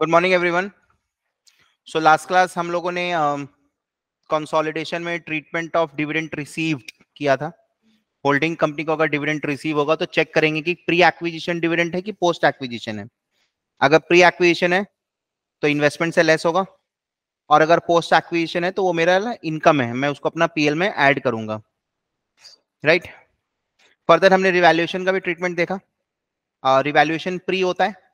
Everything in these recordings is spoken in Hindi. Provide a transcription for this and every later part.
Good morning everyone so last class हम लोगों ने कंसोलिडेशन um, uh, में ट्रीटमेंट ऑफ डिविडेंट रिसीव किया था होल्डिंग कंपनी को अगर डिविडेंट रिसीव होगा तो चेक करेंगे कि प्री एक्विजिशन डिविडेंट है कि पोस्ट एक्विजिशन है अगर प्री एक्विजिशन है तो इन्वेस्टमेंट से लेस होगा और अगर पोस्ट एक्विजिशन है तो वो मेरा इनकम है मैं उसको अपना पीएल में ऐड करूंगा राइट right? फर्दर हमने रिवैल्यूएशन का भी ट्रीटमेंट देखा रिवेल्यूशन uh, प्री होता है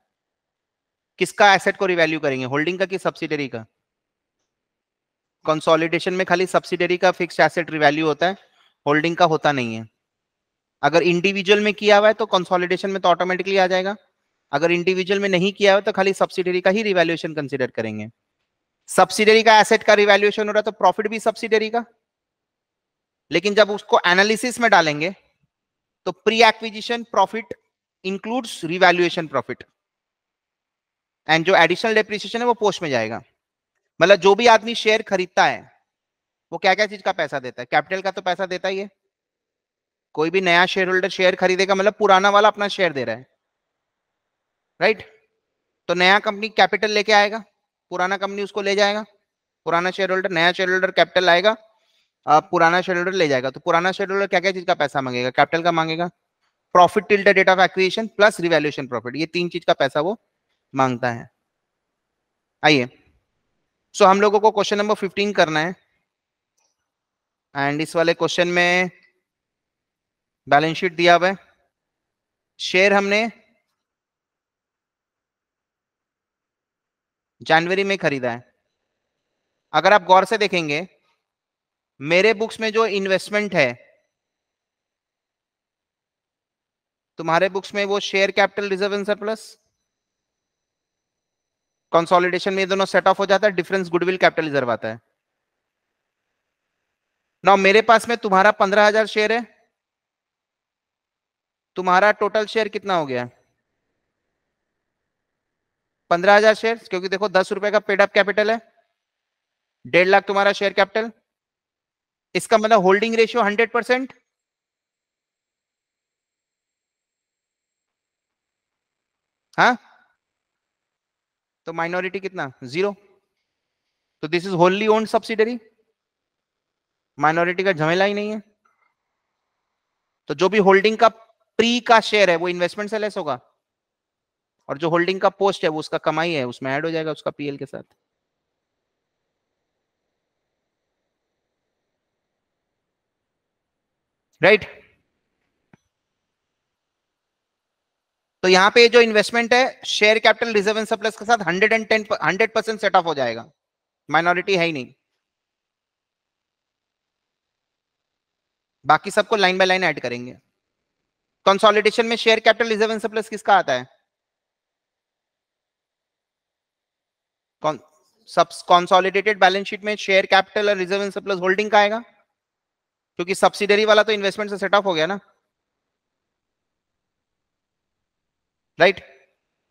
किसका एसेट को रिवैल्यू करेंगे होल्डिंग का कि सब्सिडरी का कंसोलिडेशन में खाली सब्सिडरी का फिक्स एसेट रिवैल्यू होता है होल्डिंग का होता नहीं है अगर इंडिविजुअल में किया हुआ है तो कंसोलिडेशन में तो ऑटोमेटिकली आ जाएगा अगर इंडिविजुअल में नहीं किया हुआ तो खाली सब्सिडरी का ही रिवैल्यूएशन कंसिडर करेंगे सब्सिडरी का एसेट का रिवैल्यूएशन हो रहा है तो प्रॉफिट भी सब्सिडरी का लेकिन जब उसको एनालिसिस में डालेंगे तो pre acquisition profit includes revaluation profit and जो एडिशनल डेप्रिसिएशन है वो पोस्ट में जाएगा मतलब जो भी आदमी शेयर खरीदता है वो क्या क्या चीज का पैसा देता है कैपिटल का तो पैसा देता ही है कोई भी नया शेयर होल्डर शेयर खरीदेगा मतलब पुराना वाला अपना शेयर दे रहा है राइट right? तो नया कंपनी कैपिटल लेके आएगा पुराना कंपनी उसको ले जाएगा पुराना शेयर होल्डर नया शेयर होल्डर कैपिटल आएगा पुराना शेयर होल्डर ले जाएगा तो पुराना शेयर होल्डर क्या क्या चीज का पैसा मांगेगा कैपिटल का मांगेगा profit till the date of acquisition plus revaluation profit ये तीन चीज का पैसा वो मांगता है आइए सो so, हम लोगों को क्वेश्चन नंबर फिफ्टीन करना है एंड इस वाले क्वेश्चन में बैलेंस शीट दिया हुआ है शेयर हमने जनवरी में खरीदा है अगर आप गौर से देखेंगे मेरे बुक्स में जो इन्वेस्टमेंट है तुम्हारे बुक्स में वो share capital reserve and surplus consolidation में ये दोनों सेट ऑफ हो जाता है डिफरेंस गुडविल कैपिटल रिजर्व आता है ना मेरे पास में तुम्हारा पंद्रह हजार शेयर है तुम्हारा टोटल शेयर कितना हो गया पंद्रह हजार शेयर क्योंकि देखो दस रुपए का पेड अप कैपिटल है डेढ़ लाख तुम्हारा शेयर कैपिटल इसका मतलब होल्डिंग रेशियो हंड्रेड परसेंट हाँ तो माइनॉरिटी कितना जीरो तो this is wholly owned subsidiary minority का झमेला ही नहीं है तो जो भी होल्डिंग का प्री का शेयर है वो इन्वेस्टमेंट से लेस होगा और जो होल्डिंग का पोस्ट है वो उसका कमाई है उसमें ऐड हो जाएगा उसका पीएल के साथ राइट right? तो यहाँ पे जो इन्वेस्टमेंट है share capital reserve and surplus के साथ hundred and ten hundred percent set off हो जाएगा माइनॉरिटी है ही नहीं बाकी सबको लाइन बाय लाइन ऐड करेंगे कंसोलिडेशन में share capital reserve and surplus किसका आता है सब कंसोलिडेटेड बैलेंस शीट में शेयर कैपिटल और रिजर्व एंड सरप्लस होल्डिंग का आएगा क्योंकि सब्सिडरी वाला तो इन्वेस्टमेंट से ऑफ हो गया ना राइट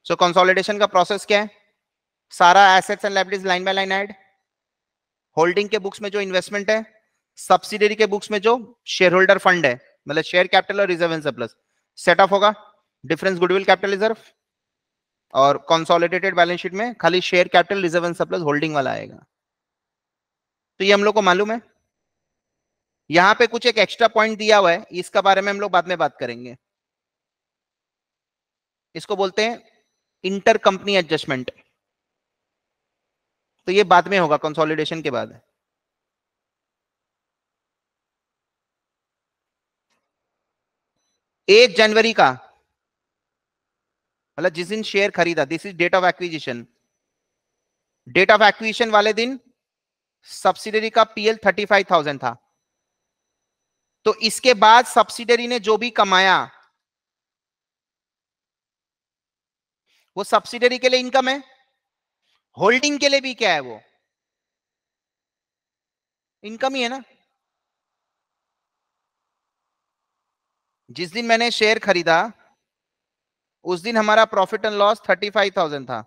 सो कंसोलिडेशन का प्रोसेस क्या है सारा assets and liabilities line by line add holding के बुक्स में जो इन्वेस्टमेंट है सब्सिडरी के बुक्स में जो शेयर होल्डर फंड है मतलब शेयर कैपिटल और reserve and surplus set off होगा डिफरेंस गुडविल कैपिटल रिजर्व और कंसोलिडेटेड बैलेंस शीट में खाली share capital reserve and surplus holding वाला आएगा तो ये हम लोग को मालूम है यहाँ पे कुछ एक एक्स्ट्रा पॉइंट दिया हुआ है इसका बारे में हम लोग बाद में बात करेंगे इसको बोलते हैं इंटर कंपनी एडजस्टमेंट तो ये बाद में होगा कंसोलिडेशन के बाद एक जनवरी का मतलब जिस दिन शेयर खरीदा this is date of acquisition date of acquisition वाले दिन सब्सिडरी का पीएल थर्टी फाइव थाउजेंड था तो इसके बाद सब्सिडरी ने जो भी कमाया वो सब्सिडरी के लिए इनकम है होल्डिंग के लिए भी क्या है वो इनकम ही है ना जिस दिन मैंने शेयर खरीदा उस दिन हमारा profit and loss thirty five thousand था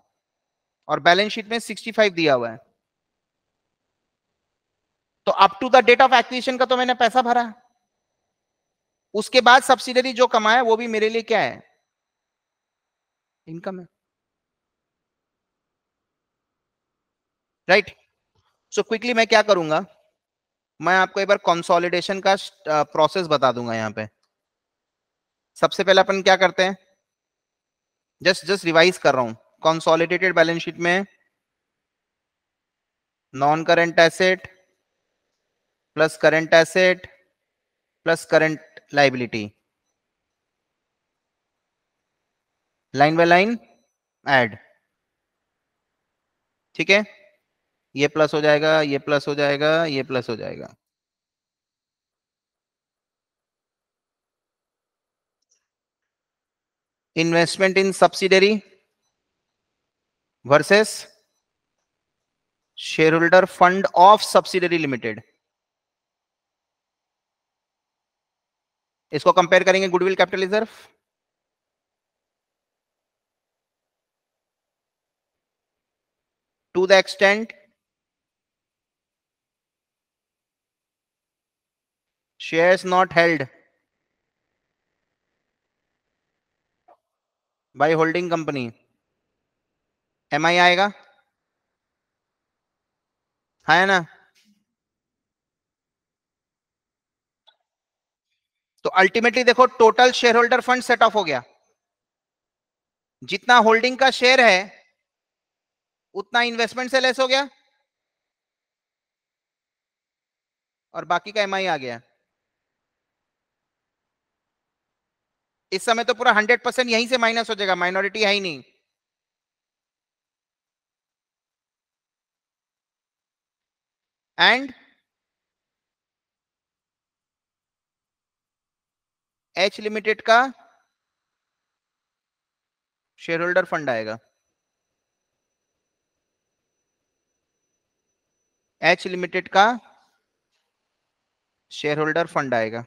और बैलेंस शीट में सिक्सटी फाइव दिया हुआ है तो up to the date of acquisition का तो मैंने पैसा भरा उसके बाद सब्सिडरी जो कमाया वो भी मेरे लिए क्या है इनकम है राइट सो क्विकली मैं क्या करूंगा मैं आपको एक बार कंसोलिडेशन का प्रोसेस बता दूंगा यहाँ पे सबसे पहले अपन क्या करते हैं जस्ट जस्ट रिवाइज कर रहा हूं कंसोलिडेटेड बैलेंस शीट में non current asset plus current asset plus current liability line by line add ठीक है ये प्लस हो जाएगा ये प्लस हो जाएगा ये प्लस हो जाएगा investment in subsidiary versus share holder fund of subsidiary limited इसको कंपेयर करेंगे goodwill capital reserve to the extent shares not held by holding company M I आएगा है ना तो अल्टीमेटली देखो total share holder fund set off हो गया जितना होल्डिंग का शेयर है उतना इन्वेस्टमेंट से लेस हो गया और बाकी का एम आ गया इस समय तो पूरा हंड्रेड परसेंट यहीं से माइनस हो जाएगा माइनॉरिटी है ही नहीं एंड एच लिमिटेड का शेयर होल्डर फंड आएगा एच लिमिटेड का शेयर होल्डर फंड आएगा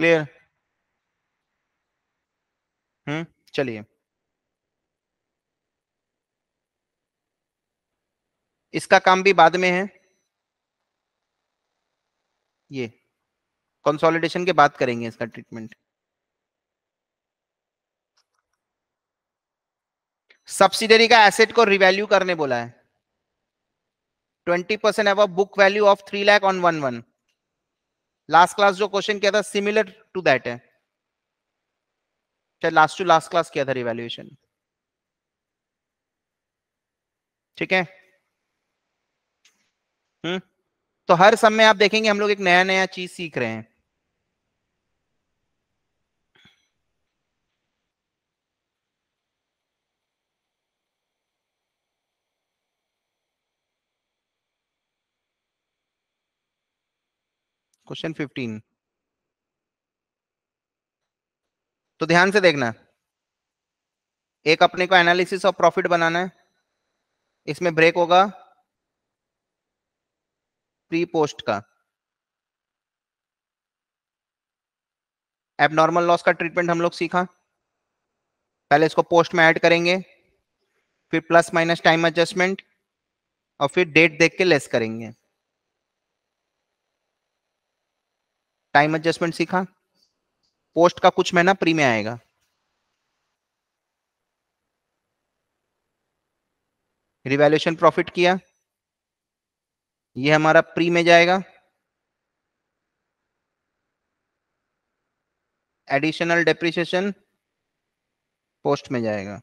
क्लियर हम्म hmm? चलिए इसका काम भी बाद में है ये कंसोलिडेशन के बाद करेंगे इसका ट्रीटमेंट सब्सिडरी का एसेट को रिवैल्यू करने बोला है 20% परसेंट अब book value of three lakh on one one last class जो क्वेश्चन किया था सिमिलर टू दैट है चाहे लास्ट टू लास्ट क्लास किया था रिवेल्युएशन ठीक है हम्म तो हर समय आप देखेंगे हम लोग एक नया नया चीज सीख रहे हैं क्वेश्चन फिफ्टीन तो ध्यान से देखना एक अपने को एनालिसिस ऑफ प्रॉफिट बनाना है इसमें ब्रेक होगा प्री पोस्ट का एबनॉर्मल लॉस का ट्रीटमेंट हम लोग सीखा पहले इसको पोस्ट में ऐड करेंगे फिर प्लस माइनस टाइम एडजस्टमेंट और फिर डेट देख के लेस करेंगे टाइम एडजस्टमेंट सीखा पोस्ट का कुछ महीना प्री में आएगा रिवैल्यूएशन प्रॉफिट किया ये हमारा प्री में जाएगा एडिशनल डेप्रिसिएशन पोस्ट में जाएगा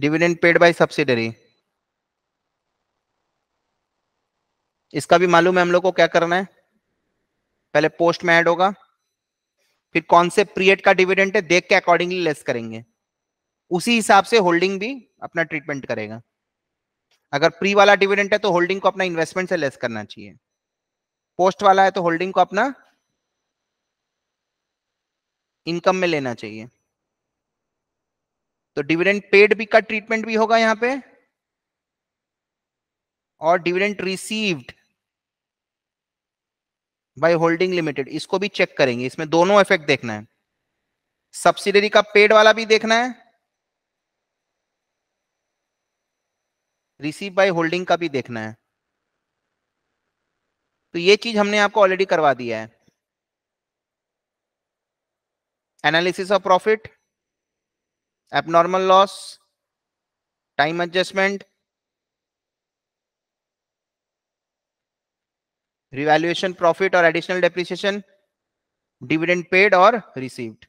डिविडेंड पेड बाय सब्सिडरी इसका भी मालूम है हम लोग को क्या करना है पहले पोस्ट में ऐड होगा फिर कौन से पीरियड का डिविडेंट है देख के अकॉर्डिंगली लेस करेंगे उसी हिसाब से होल्डिंग भी अपना ट्रीटमेंट करेगा अगर प्री वाला डिविडेंट है तो होल्डिंग को अपना इन्वेस्टमेंट से लेस करना चाहिए पोस्ट वाला है तो होल्डिंग को अपना इनकम में लेना चाहिए तो डिविडेंट पेड भी का ट्रीटमेंट भी होगा यहां पे और dividend received by holding limited इसको भी चेक करेंगे इसमें दोनों इफेक्ट देखना है सब्सिडरी का पेड वाला भी देखना है रिसीव बाय होल्डिंग का भी देखना है तो ये चीज हमने आपको ऑलरेडी करवा दिया है analysis of profit abnormal loss time adjustment revaluation profit और एडिशनल डेप्रिसिएशन डिविडेंड पेड और रिसीव्ड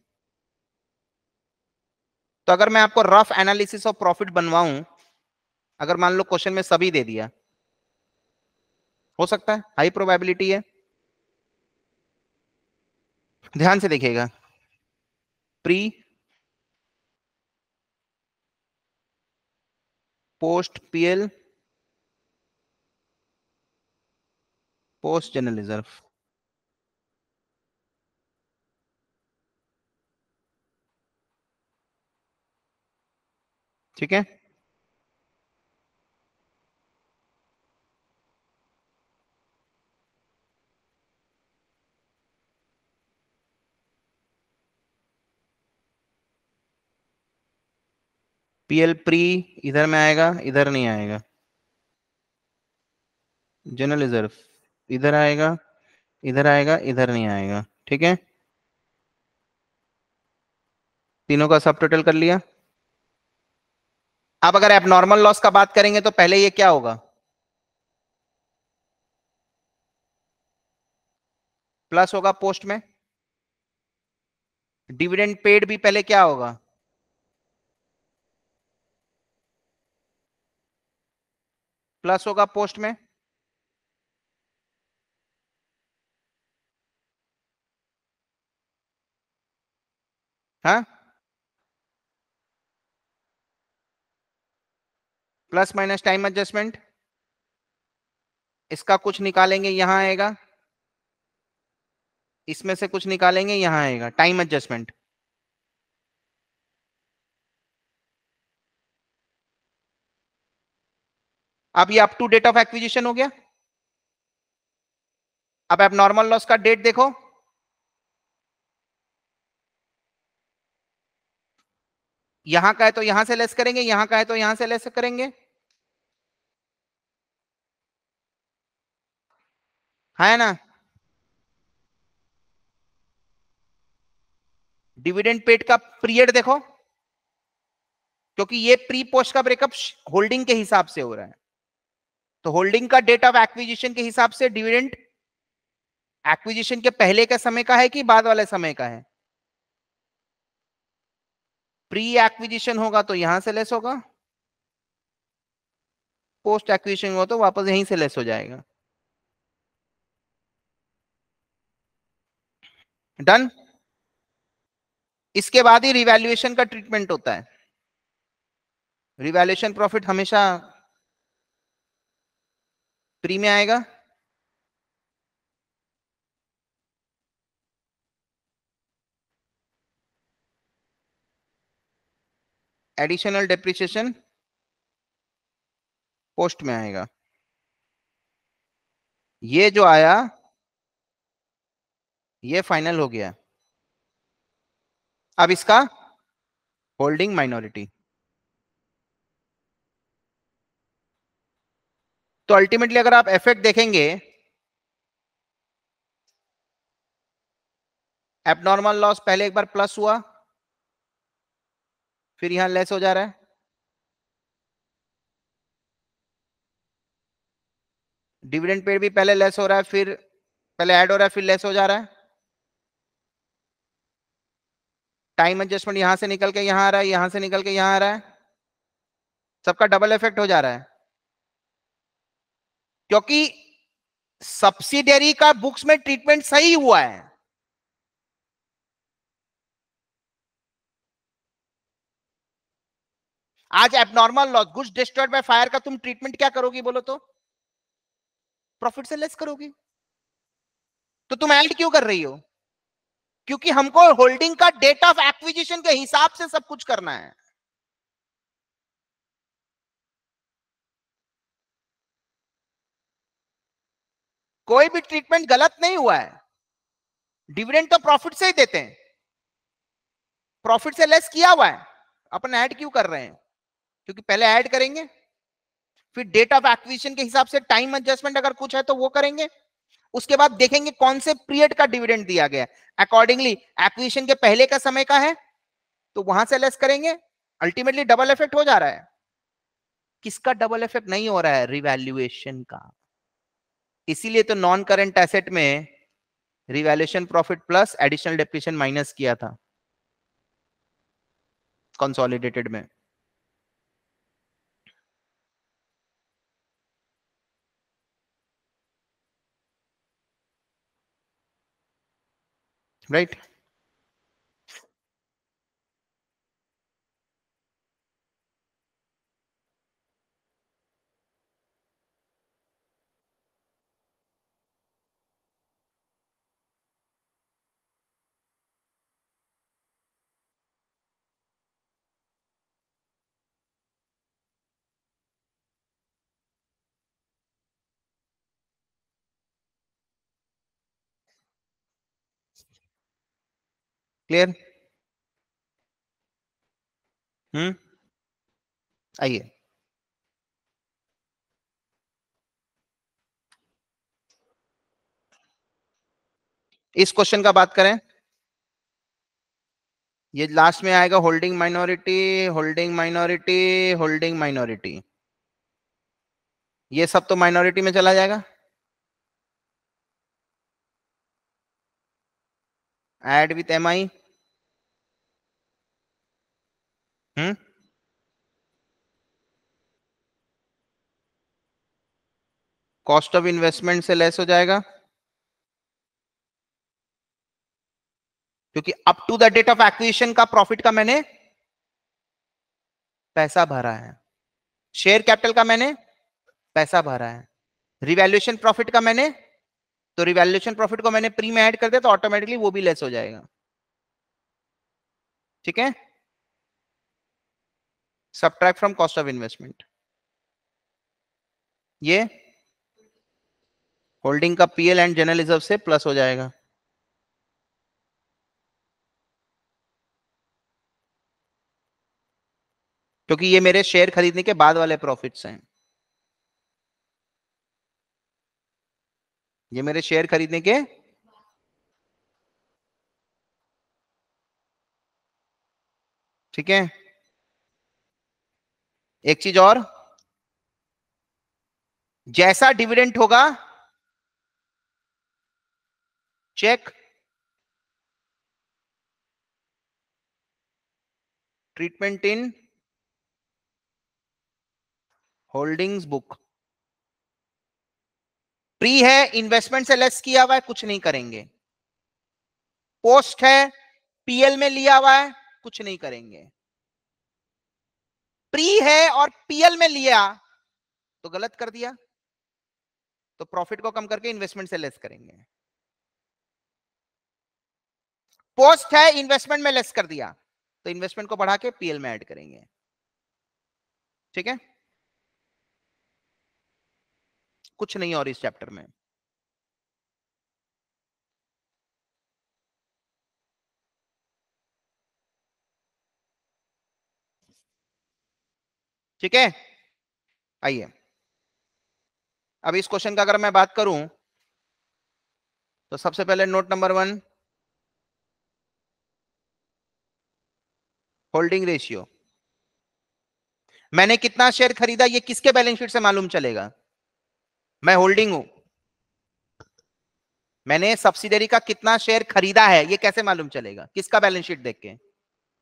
तो अगर मैं आपको रफ एनालिसिस ऑफ प्रॉफिट बनवाऊं अगर मान लो क्वेश्चन में सभी दे दिया हो सकता है हाई प्रोबेबिलिटी है ध्यान से देखिएगा pre post PL post reserve ठीक है पीएल प्री इधर में आएगा इधर नहीं आएगा जनरल रिजर्व इधर आएगा इधर आएगा इधर नहीं आएगा ठीक है तीनों का सब टोटल कर लिया अब अगर एबनॉर्मल लॉस का बात करेंगे तो पहले ये क्या होगा प्लस होगा पोस्ट में डिविडेंड पेड भी पहले क्या होगा प्लस होगा पोस्ट में है प्लस माइनस टाइम एडजस्टमेंट इसका कुछ निकालेंगे यहां आएगा इसमें से कुछ निकालेंगे यहां आएगा टाइम एडजस्टमेंट अब ये up to date of acquisition हो गया अब एब नॉर्मल लॉस का डेट देखो यहां का है तो यहां से लेस करेंगे यहां का है तो यहां से लेस करेंगे है ना डिविडेंड पेड का पीरियड देखो क्योंकि ये प्री पोस्ट का ब्रेकअप होल्डिंग के हिसाब से हो रहा है तो होल्डिंग का डेट ऑफ एक्विजिशन के हिसाब से डिविडेंड एक्विजिशन के पहले का समय का है कि बाद वाले समय का है प्री एक्विजिशन होगा तो यहां से लेस होगा पोस्ट एक्विजिशन होगा तो वापस यहीं से लेस हो जाएगा डन इसके बाद ही रिवैल्यूएशन का ट्रीटमेंट होता है रिवैल्यूएशन प्रॉफिट हमेशा प्री में आएगा एडिशनल डेप्रिसिएशन पोस्ट में आएगा ये जो आया ये फाइनल हो गया अब इसका होल्डिंग माइनॉरिटी तो अल्टीमेटली अगर आप इफेक्ट देखेंगे एबनॉर्मल लॉस पहले एक बार प्लस हुआ फिर यहां लेस हो जा रहा है डिविडेंड पेड भी पहले लेस हो रहा है फिर पहले ऐड हो रहा है फिर लेस हो जा रहा है टाइम एडजस्टमेंट यहां से निकल के यहां आ रहा है यहां से निकल के यहां आ रहा है सबका डबल इफेक्ट हो जा रहा है क्योंकि सब्सिडरी का बुक्स में ट्रीटमेंट सही हुआ है आज abnormal loss goods destroyed by fire का तुम ट्रीटमेंट क्या करोगी बोलो तो प्रॉफिट से लेस करोगी तो तुम ऐड क्यों कर रही हो क्योंकि हमको होल्डिंग का डेट ऑफ एक्विजिशन के हिसाब से सब कुछ करना है कोई भी ट्रीटमेंट गलत नहीं हुआ है डिविडेंड तो प्रॉफिट से ही देते हैं प्रॉफिट से लेस किया हुआ है अपन ऐड क्यों कर रहे हैं क्योंकि पहले ऐड करेंगे फिर डेट ऑफ एक्विजिशन के हिसाब से टाइम एडजस्टमेंट अगर कुछ है तो वो करेंगे उसके बाद देखेंगे कौन से पीरियड का डिविडेंड दिया गया अकॉर्डिंगली एक्विजिशन के पहले का समय का है तो वहां से लेस करेंगे अल्टीमेटली डबल इफेक्ट हो जा रहा है किसका डबल इफेक्ट नहीं हो रहा है रिवैल्युएशन का इसीलिए तो नॉन करेंट एसेट में revaluation profit plus additional depreciation minus किया था कंसोलिडेटेड में right क्लियर हम्म आइए इस क्वेश्चन का बात करें ये लास्ट में आएगा holding minority holding minority holding minority ये सब तो माइनॉरिटी में चला जाएगा add with M I hmm cost of investment से लेस हो जाएगा क्योंकि up to the date of acquisition का प्रॉफिट का मैंने पैसा भरा है शेयर कैपिटल का मैंने पैसा भरा है रिवैल्यूएशन प्रॉफिट का मैंने तो रिवैल्यूएशन प्रॉफिट को मैंने प्री में ऐड कर दिया तो ऑटोमेटिकली वो भी लेस हो जाएगा ठीक है subtract from cost of investment ये होल्डिंग का पीएल एंड जनरल रिजर्व से प्लस हो जाएगा क्योंकि ये मेरे शेयर खरीदने के बाद वाले प्रॉफिट्स हैं ये मेरे शेयर खरीदने के ठीक है एक चीज और जैसा डिविडेंट होगा check treatment in holdings book pre है इन्वेस्टमेंट से लेस किया हुआ है कुछ नहीं करेंगे पोस्ट है पीएल में लिया हुआ है कुछ नहीं करेंगे प्री है और पीएल में लिया तो गलत कर दिया तो प्रॉफिट को कम करके इन्वेस्टमेंट से लेस करेंगे पोस्ट है इन्वेस्टमेंट में लेस कर दिया तो इन्वेस्टमेंट को बढ़ा के पीएल में ऐड करेंगे ठीक है कुछ नहीं और इस चैप्टर में ठीक है आइए अब इस क्वेश्चन का अगर मैं बात करूं तो सबसे पहले note number one holding ratio मैंने कितना शेयर खरीदा ये किसके बैलेंस शीट से मालूम चलेगा मैं होल्डिंग हूं मैंने सब्सिडरी का कितना शेयर खरीदा है ये कैसे मालूम चलेगा किसका बैलेंस शीट देख के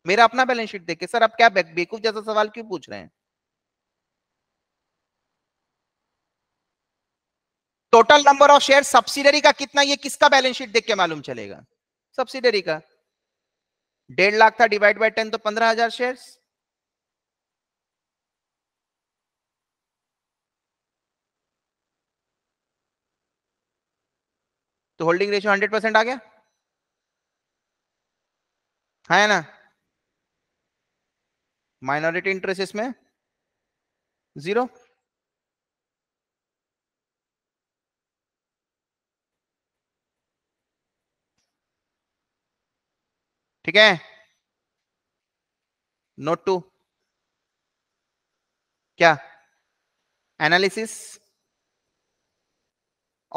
मेरा अपना बैलेंस शीट देख के सर आप क्या बेकूफ जैसा सवाल क्यों पूछ रहे हैं total number of share subsidiary का कितना ये किसका बैलेंस शीट देख के मालूम चलेगा सब्सिडरी का डेढ़ लाख था डिवाइड बाय टेन तो पंद्रह हजार शेयर तो होल्डिंग रेशियो हंड्रेड परसेंट आ गया है ना माइनॉरिटी इंटरेस्ट इसमें जीरो ठीक है नोट टू क्या एनालिसिस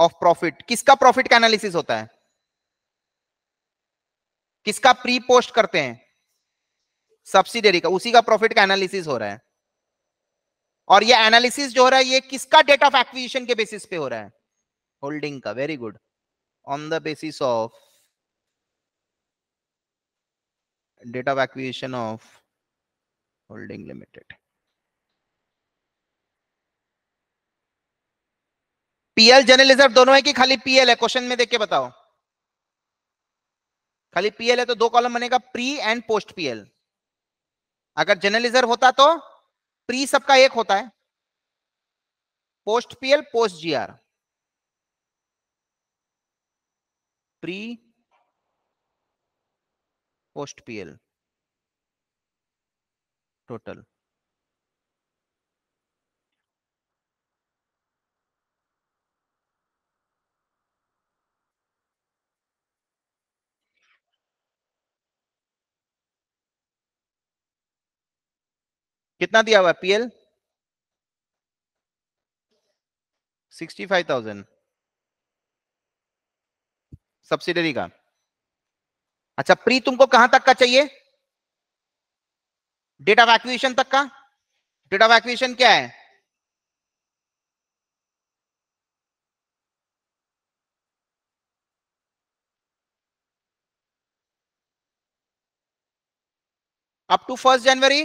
ऑफ प्रॉफिट किसका प्रॉफिट का एनालिसिस होता है किसका प्री पोस्ट करते हैं सब्सिडरी का उसी का प्रॉफिट का एनालिसिस हो रहा है और ये एनालिसिस जो हो रहा है ये किसका डेट ऑफ एक्विजिशन के बेसिस पे हो रहा है होल्डिंग का very good on the basis of date of acquisition of holding limited. PL reserve दोनों है कि खाली पीएल है क्वेश्चन में देख के बताओ खाली पीएल है तो दो कॉलम बनेगा प्री एंड पोस्ट पीएल अगर रिजर्व होता तो प्री सबका एक होता है post PL post GR pre post PL total. कितना दिया हुआ PL sixty five thousand subsidiary का अच्छा प्री तुमको कहां तक का चाहिए डेट ऑफ एक्विशन तक का डेट ऑफ एक्विशन क्या है up to first January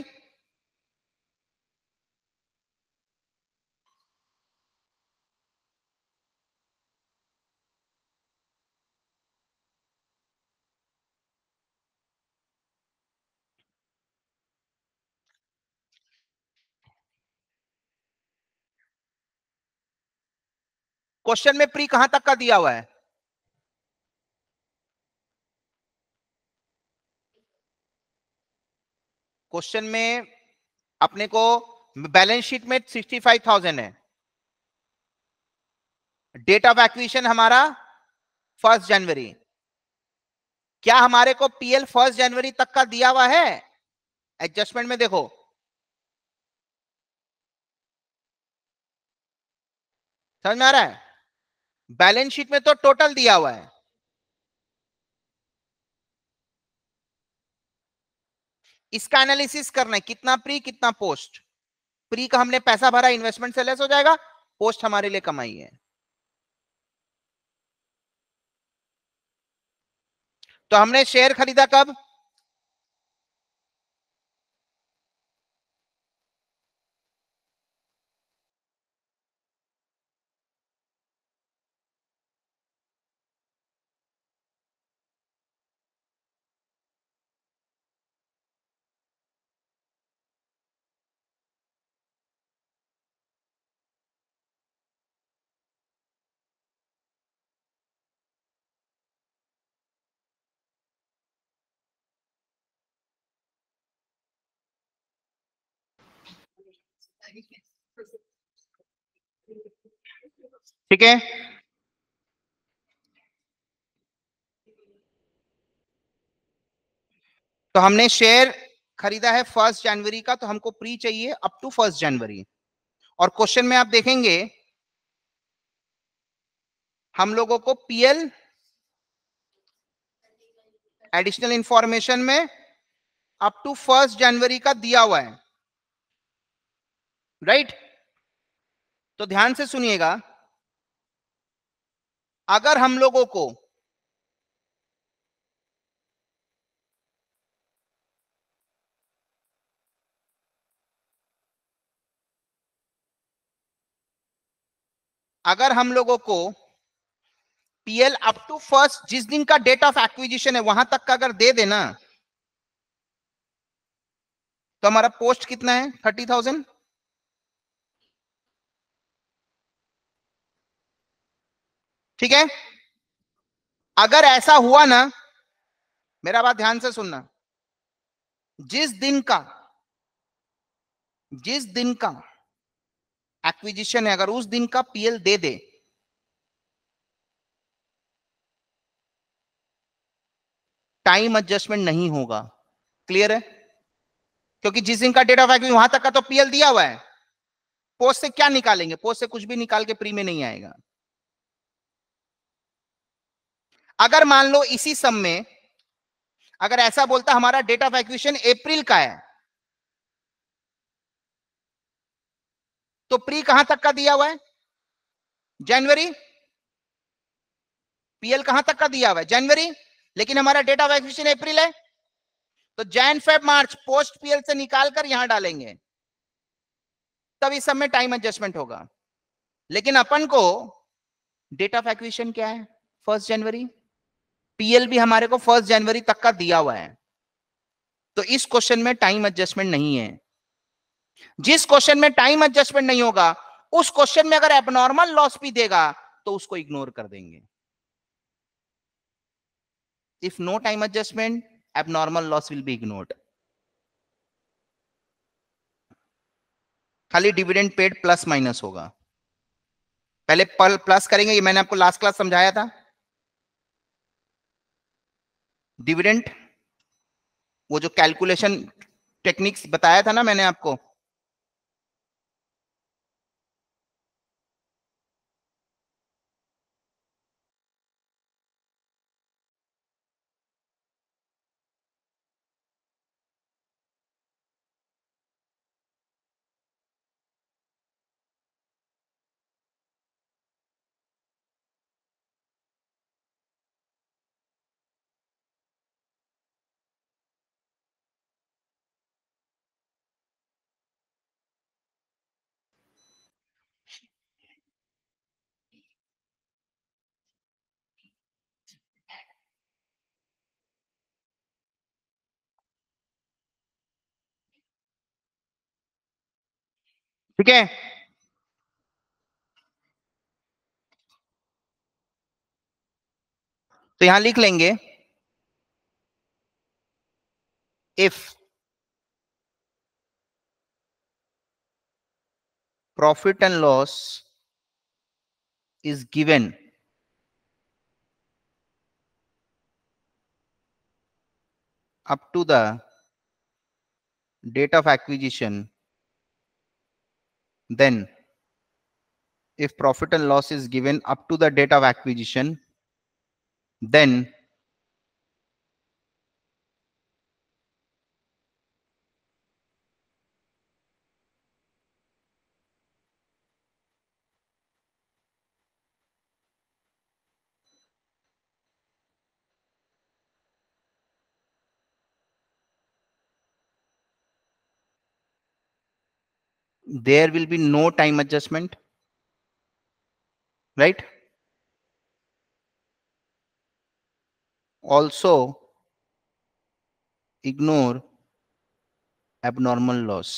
question में प्री कहां तक का दिया हुआ है क्वेश्चन में अपने को बैलेंस शीट में सिक्सटी फाइव थाउजेंड है डेट ऑफ एक्विशन हमारा फर्स्ट जनवरी क्या हमारे को पीएल फर्स्ट जनवरी तक का दिया हुआ है एडजस्टमेंट में देखो समझ में आ रहा है बैलेंस शीट में तो टोटल दिया हुआ है इसका एनालिसिस करना है कितना प्री कितना पोस्ट प्री का हमने पैसा भरा इन्वेस्टमेंट से लेस हो जाएगा पोस्ट हमारे लिए कमाई है तो हमने शेयर खरीदा कब ठीक है तो हमने शेयर खरीदा है फर्स्ट जनवरी का तो हमको प्री चाहिए अप टू फर्स्ट जनवरी और क्वेश्चन में आप देखेंगे हम लोगों को पीएल एडिशनल इंफॉर्मेशन में अप टू फर्स्ट जनवरी का दिया हुआ है राइट तो ध्यान से सुनिएगा अगर हम लोगों को अगर हम लोगों को पीएल अप टू फर्स्ट जिस दिन का डेट ऑफ एक्विजिशन है वहां तक का अगर दे देना तो हमारा पोस्ट कितना है थर्टी थाउजेंड ठीक है अगर ऐसा हुआ ना मेरा बात ध्यान से सुनना जिस दिन का जिस दिन का एक्विजिशन है अगर उस दिन का पीएल दे दे टाइम एडजस्टमेंट नहीं होगा क्लियर है क्योंकि जिस दिन का डेट ऑफ एक्विज वहां तक का तो पीएल दिया हुआ है पोस्ट से क्या निकालेंगे पोस्ट से कुछ भी निकाल के प्री में नहीं आएगा अगर मान लो इसी सम में अगर ऐसा बोलता हमारा डेट ऑफ एक्विशन अप्रैल का है तो प्री कहां तक का दिया हुआ है जनवरी पीएल कहां तक का दिया हुआ है जनवरी लेकिन हमारा डेट ऑफ एक्विशन अप्रैल है तो Jan Feb March post PL से निकालकर यहां डालेंगे तब इस सब में टाइम एडजस्टमेंट होगा लेकिन अपन को डेट ऑफ एक्विशन क्या है फर्स्ट जनवरी पीएल भी हमारे को फर्स्ट जनवरी तक का दिया हुआ है तो इस क्वेश्चन में टाइम एडजस्टमेंट नहीं है जिस क्वेश्चन में टाइम एडजस्टमेंट नहीं होगा उस क्वेश्चन में अगर एबनॉर्मल लॉस भी देगा तो उसको इग्नोर कर देंगे if no time adjustment abnormal loss will be ignore खाली डिविडेंड पेड प्लस माइनस होगा पहले प्लस करेंगे ये मैंने आपको लास्ट क्लास समझाया था डिविडेंट वो जो कैलकुलेशन टेक्निक्स बताया था ना मैंने आपको ठीक है तो यहां लिख लेंगे if profit and loss is given up to the date of acquisition Then if profit and loss is given up to the date of acquisition, then there will be no time adjustment right also ignore abnormal loss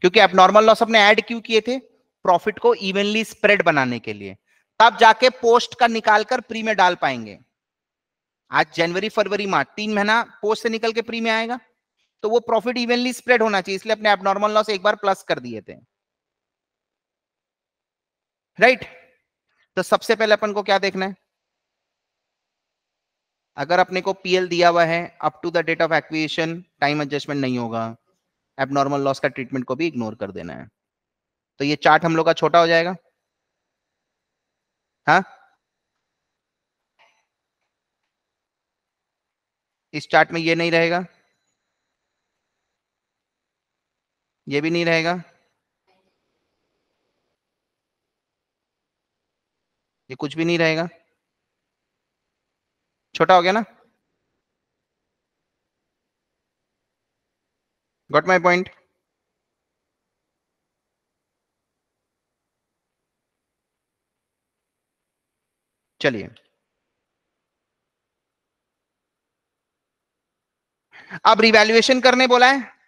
क्योंकि एबनॉर्मल लॉस अपने ऐड क्यों किए थे प्रॉफिट को इवनली स्प्रेड बनाने के लिए तब जाके पोस्ट का निकालकर प्री में डाल पाएंगे आज जनवरी फरवरी मार्च तीन महीना पोस्ट से निकल के प्री में आएगा तो वो प्रॉफिट इवनली स्प्रेड होना चाहिए इसलिए अपने एबनॉर्मल लॉस एक बार प्लस कर दिए थे राइट right? तो सबसे पहले अपन को क्या देखना है अगर अपने को पीएल दिया हुआ है up to the date of acquisition time adjustment नहीं होगा एबनॉर्मल लॉस का ट्रीटमेंट को भी इग्नोर कर देना है तो ये चार्ट हम लोग का छोटा हो जाएगा हा इस चार्ट में ये नहीं रहेगा ये भी नहीं रहेगा ये कुछ भी नहीं रहेगा छोटा हो गया ना गॉट माई पॉइंट चलिए अब रिवैल्यूएशन करने बोला है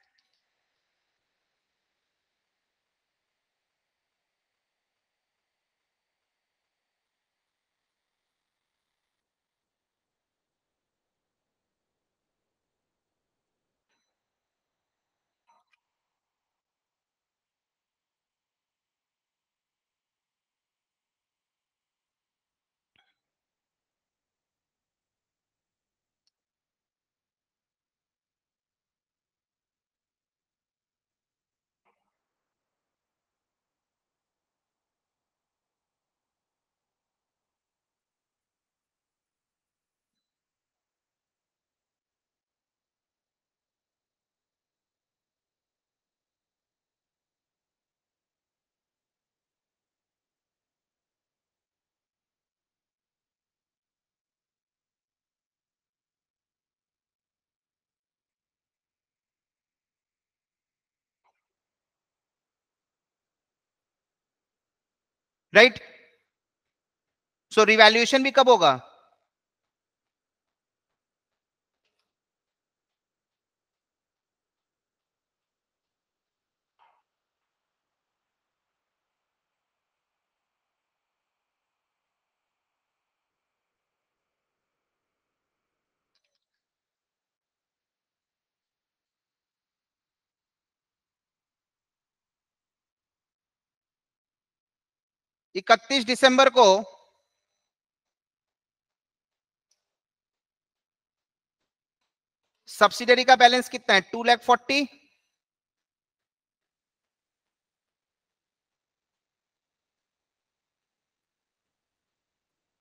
राइट सो रिवैल्यूएशन भी कब होगा इकतीस दिसंबर को सब्सिडरी का बैलेंस कितना है टू लैख फोर्टी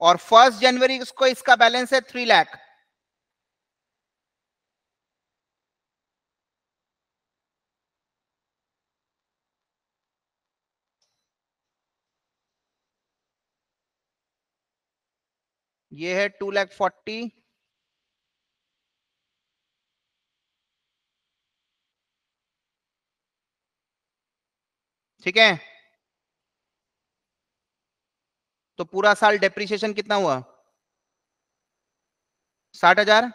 और फर्स्ट जनवरी को इसका बैलेंस है थ्री लैख ये है टू लैख फोर्टी ठीक है तो पूरा साल डेप्रिसिएशन कितना हुआ साठ हजार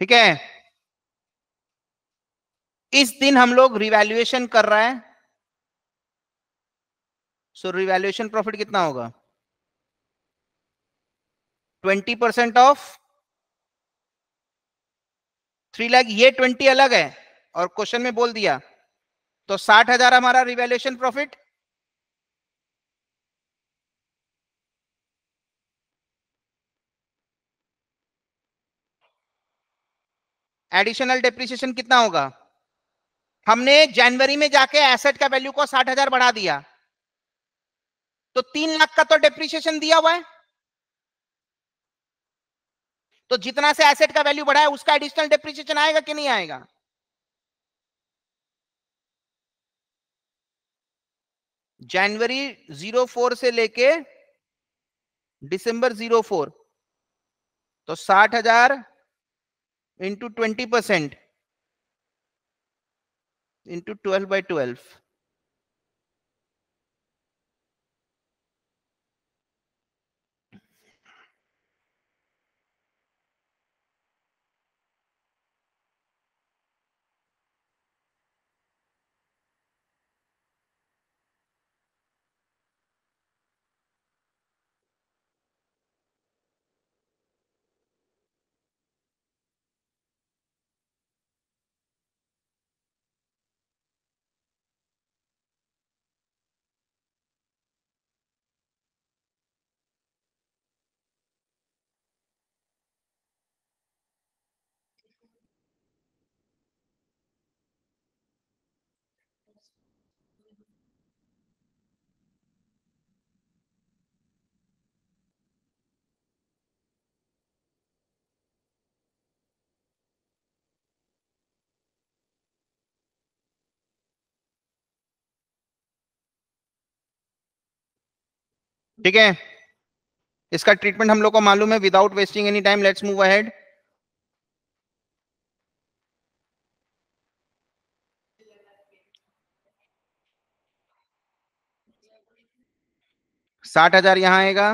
ठीक है इस दिन हम लोग रिवैल्यूएशन कर रहा है सो रिवैल्यूएशन प्रॉफिट कितना होगा twenty percent of three lakh ये ट्वेंटी अलग है और क्वेश्चन में बोल दिया तो साठ हजार हमारा रिवैल्यूएशन प्रॉफिट एडिशनल डेप्रीशिएशन कितना होगा हमने जनवरी में जाके एसेट का वैल्यू को साठ हजार बढ़ा दिया तो तीन लाख का तो डेप्रिसिएशन दिया हुआ है तो जितना से एसेट का वैल्यू बढ़ा है उसका एडिशनल डेप्रिसिएशन आएगा कि नहीं आएगा जनवरी जीरो फोर से लेके दिसंबर जीरो फोर तो साठ हजार into 20% into 12 by 12 ठीक है इसका ट्रीटमेंट हम लोग को मालूम है without wasting any time let's move ahead साठ हजार यहां आएगा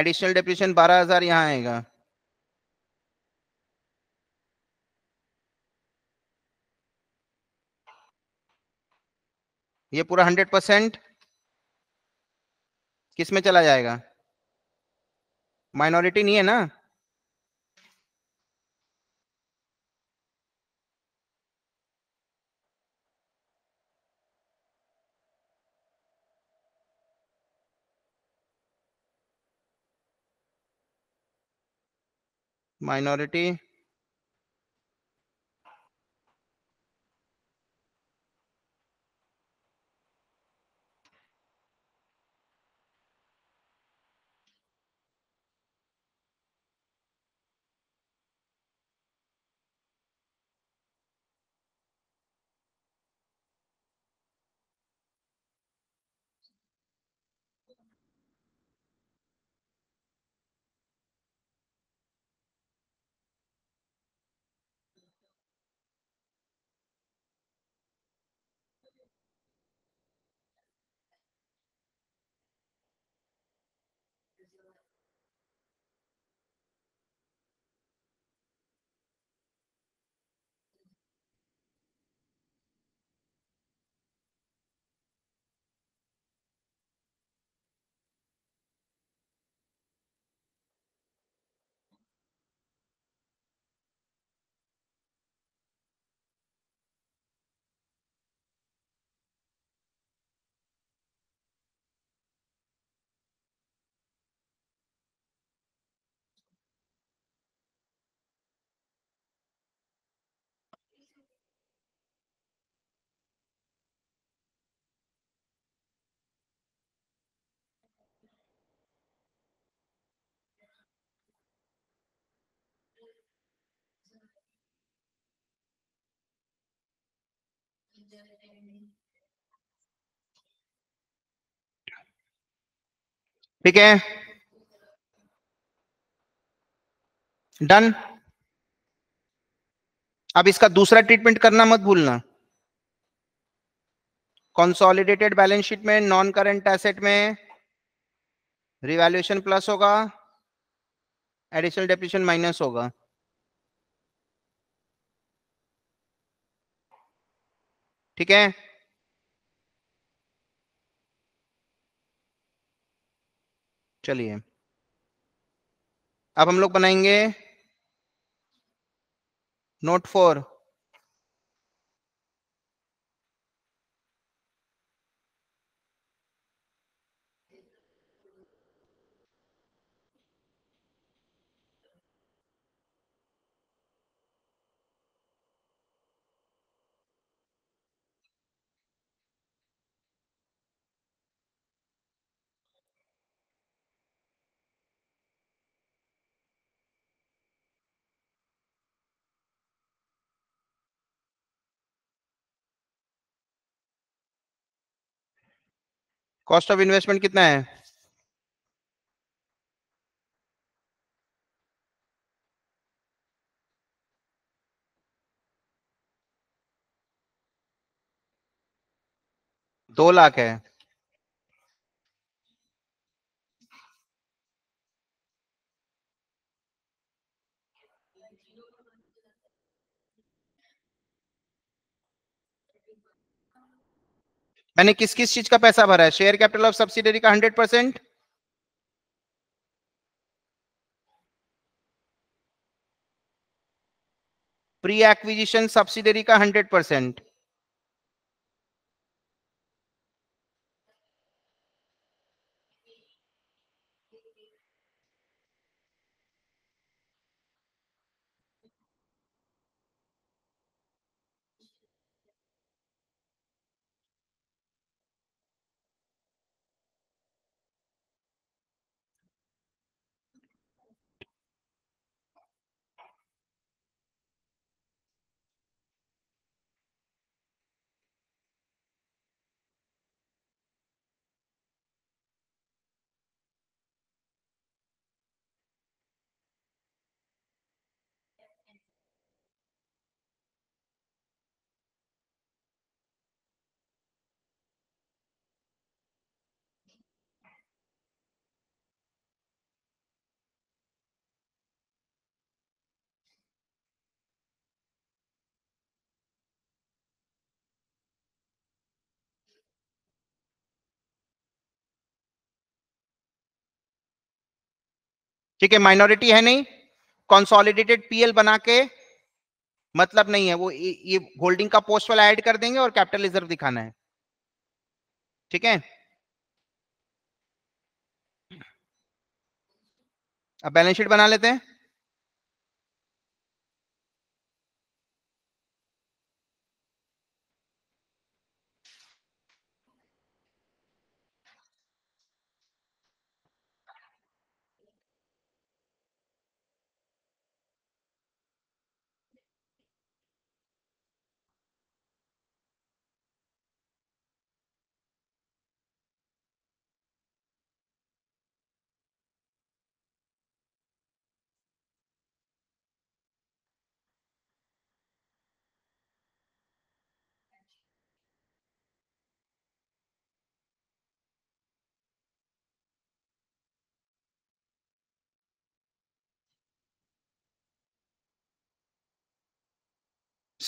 एडिशनल डेप्रिशन बारह हजार यहां आएगा ये पूरा हंड्रेड परसेंट किस में चला जाएगा माइनॉरिटी नहीं है ना माइनॉरिटी ठीक है डन अब इसका दूसरा ट्रीटमेंट करना मत भूलना कॉन्सोलिडेटेड बैलेंस शीट में नॉन करेंट एसेट में रिवैल्यूएशन प्लस होगा एडिशनल डेप्रिशन माइनस होगा ठीक है चलिए अब हम लोग बनाएंगे note four cost of investment कितना है दो लाख है यानी किस किस चीज का पैसा भरा है शेयर कैपिटल ऑफ सब्सिडरी का hundred percent pre acquisition subsidiary का हंड्रेड परसेंट ठीक है माइनॉरिटी है नहीं कंसोलिडेटेड पीएल बना के मतलब नहीं है वो ये होल्डिंग का पोस्ट वाला ऐड कर देंगे और कैपिटल रिजर्व दिखाना है ठीक है अब बैलेंस शीट बना लेते हैं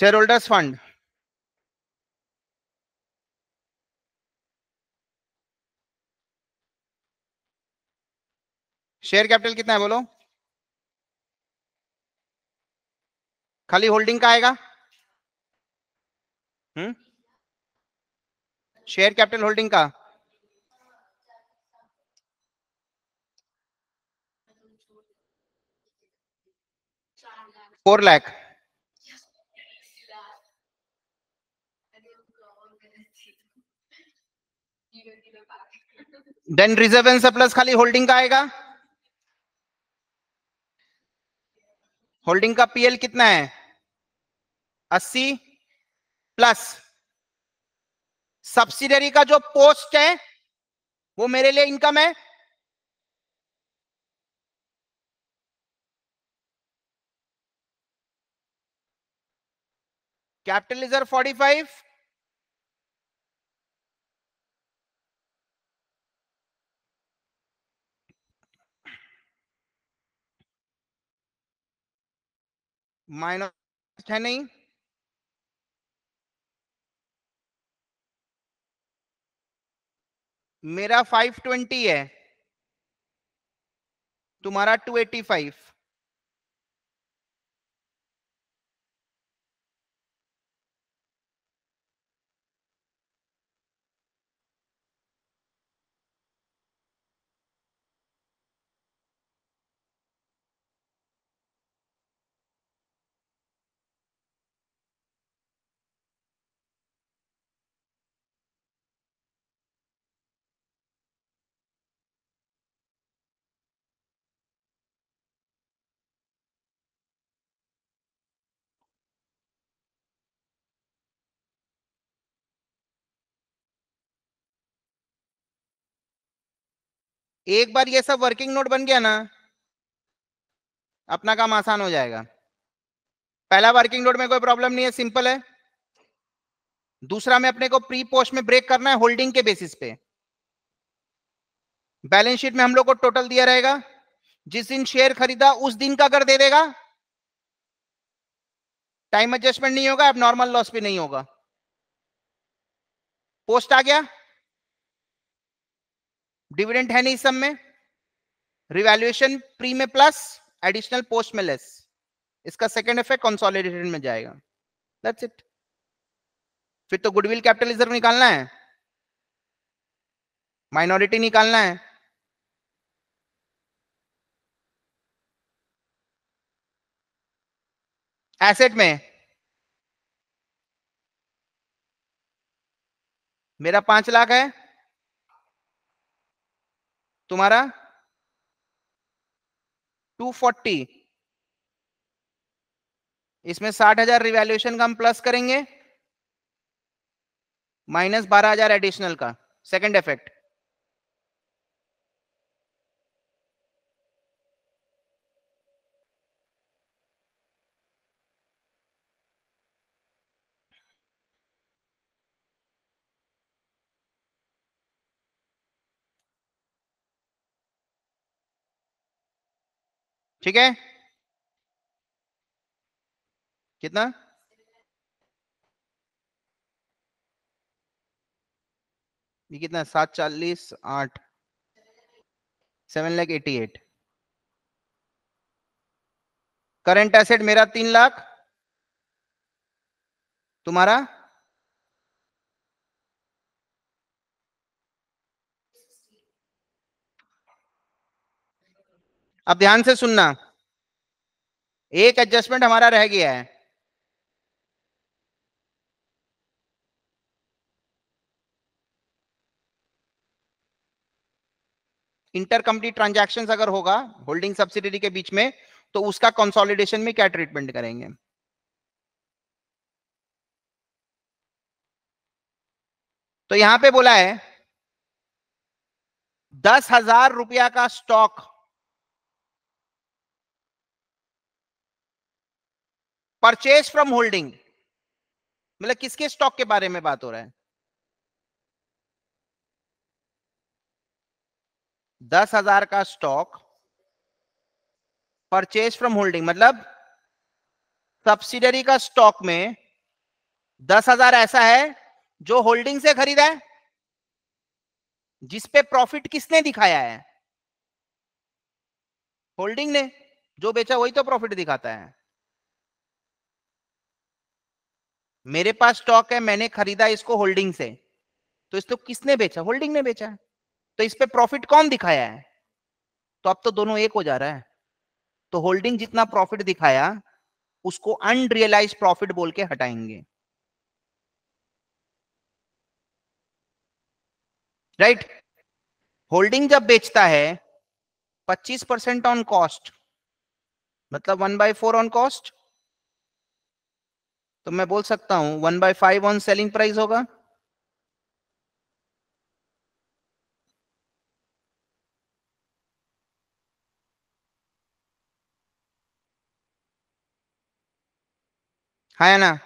shareholders fund share capital कितना है बोलो खाली होल्डिंग का आएगा हम्म शेयर कैपिटल होल्डिंग का four lakh then reserve and surplus खाली होल्डिंग का आएगा होल्डिंग का पीएल कितना है अस्सी प्लस सब्सिडरी का जो पोस्ट है वो मेरे लिए इनकम है कैपिटल रिजर्व 45 माइनस है नहीं मेरा 520 है तुम्हारा 285 एक बार ये सब वर्किंग नोट बन गया ना अपना काम आसान हो जाएगा पहला वर्किंग नोट में कोई प्रॉब्लम नहीं है सिंपल है दूसरा में अपने को प्री पोस्ट में ब्रेक करना है होल्डिंग के बेसिस पे बैलेंस शीट में हम लोग को टोटल दिया रहेगा जिस दिन शेयर खरीदा उस दिन का कर दे देगा टाइम एडजस्टमेंट नहीं होगा अब नॉर्मल लॉस भी नहीं होगा पोस्ट आ गया डिविडेंट है नहीं सब में रिवैल्यूएशन प्री में प्लस एडिशनल पोस्ट में लेस इसका सेकेंड इफेक्ट कॉन्सोलिडेटेड में जाएगा दैट्स इट फिर तो गुडविल कैपिटल रिजर्व निकालना है माइनॉरिटी निकालना है एसेट में मेरा पांच लाख है तुम्हारा 240 इसमें साठ हजार रिवेल्यूशन का हम प्लस करेंगे माइनस बारह हजार एडिशनल का सेकंड इफेक्ट ठीक है कितना ये कितना सात चालीस आठ seven lakh eighty eight current asset मेरा तीन लाख तुम्हारा अब ध्यान से सुनना एक एडजस्टमेंट हमारा रह गया है इंटर कंपनी ट्रांजेक्शन अगर होगा होल्डिंग सब्सिडरी के बीच में तो उसका कंसोलिडेशन में क्या ट्रीटमेंट करेंगे तो यहां पे बोला है दस हजार रुपया का स्टॉक परचेज फ्रॉम होल्डिंग मतलब किसके स्टॉक के बारे में बात हो रहा है दस हजार का स्टॉक परचेज फ्रॉम होल्डिंग मतलब सब्सिडरी का स्टॉक में दस हजार ऐसा है जो होल्डिंग से खरीदा है जिस पे प्रॉफिट किसने दिखाया है होल्डिंग ने जो बेचा वही तो प्रॉफिट दिखाता है मेरे पास स्टॉक है मैंने खरीदा इसको होल्डिंग से तो इसको किसने बेचा होल्डिंग ने बेचा तो इस पे प्रॉफिट कौन दिखाया है तो अब तो दोनों एक हो जा रहा है तो होल्डिंग जितना प्रॉफिट दिखाया उसको अनरियलाइज प्रॉफिट बोल के हटाएंगे राइट होल्डिंग जब बेचता है 25 परसेंट ऑन कॉस्ट मतलब one by four on cost तो मैं बोल सकता हूं one by five on selling price होगा हाँ ना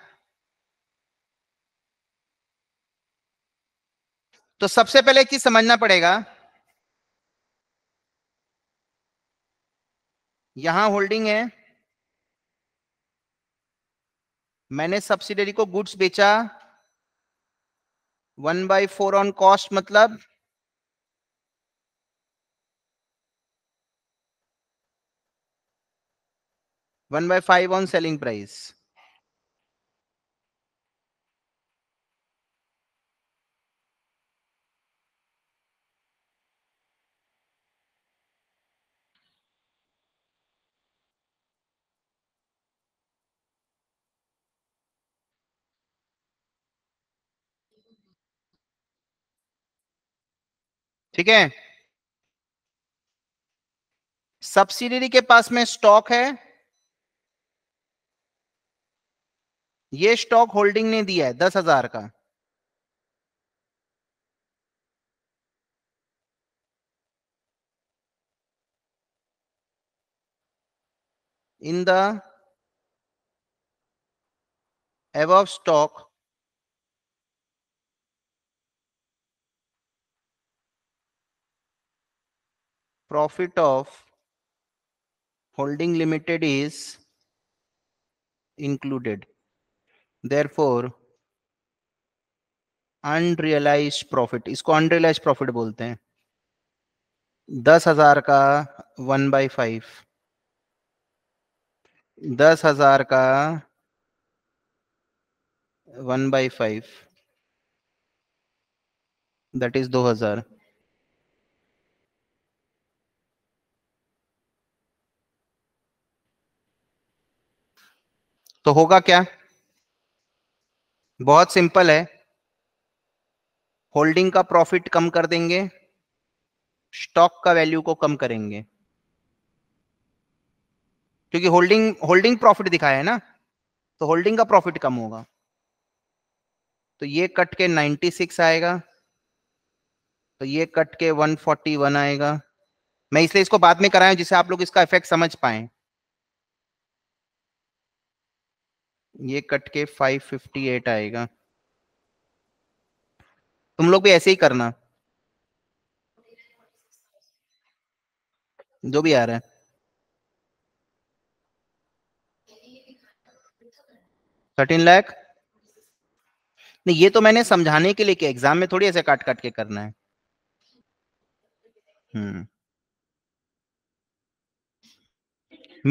तो सबसे पहले चीज समझना पड़ेगा यहां होल्डिंग है मैंने सब्सिडरी को गुड्स बेचा one by four on cost मतलब one by five on selling price ठीक है सब्सिडरी के पास में स्टॉक है ये स्टॉक होल्डिंग ने दिया है दस हजार का in the above stock profit of holding limited is included therefore unrealised profit इसको अनरियलाइज प्रॉफिट बोलते हैं दस हजार का वन बाई फाइव दस हजार का one by five that is दो हजार तो होगा क्या बहुत सिंपल है होल्डिंग का प्रॉफिट कम कर देंगे स्टॉक का वैल्यू को कम करेंगे क्योंकि होल्डिंग होल्डिंग प्रॉफिट दिखाया है ना तो होल्डिंग का प्रॉफिट कम होगा तो ये कट के 96 आएगा तो ये कट के 141 आएगा मैं इसलिए इसको बाद में कराया जिससे आप लोग इसका इफेक्ट समझ पाए ये कट के 558 आएगा तुम लोग भी ऐसे ही करना जो भी आ रहा है थर्टीन लाख नहीं ये तो मैंने समझाने के लिए कि एग्जाम में थोड़ी ऐसे काट काट के करना है हम्म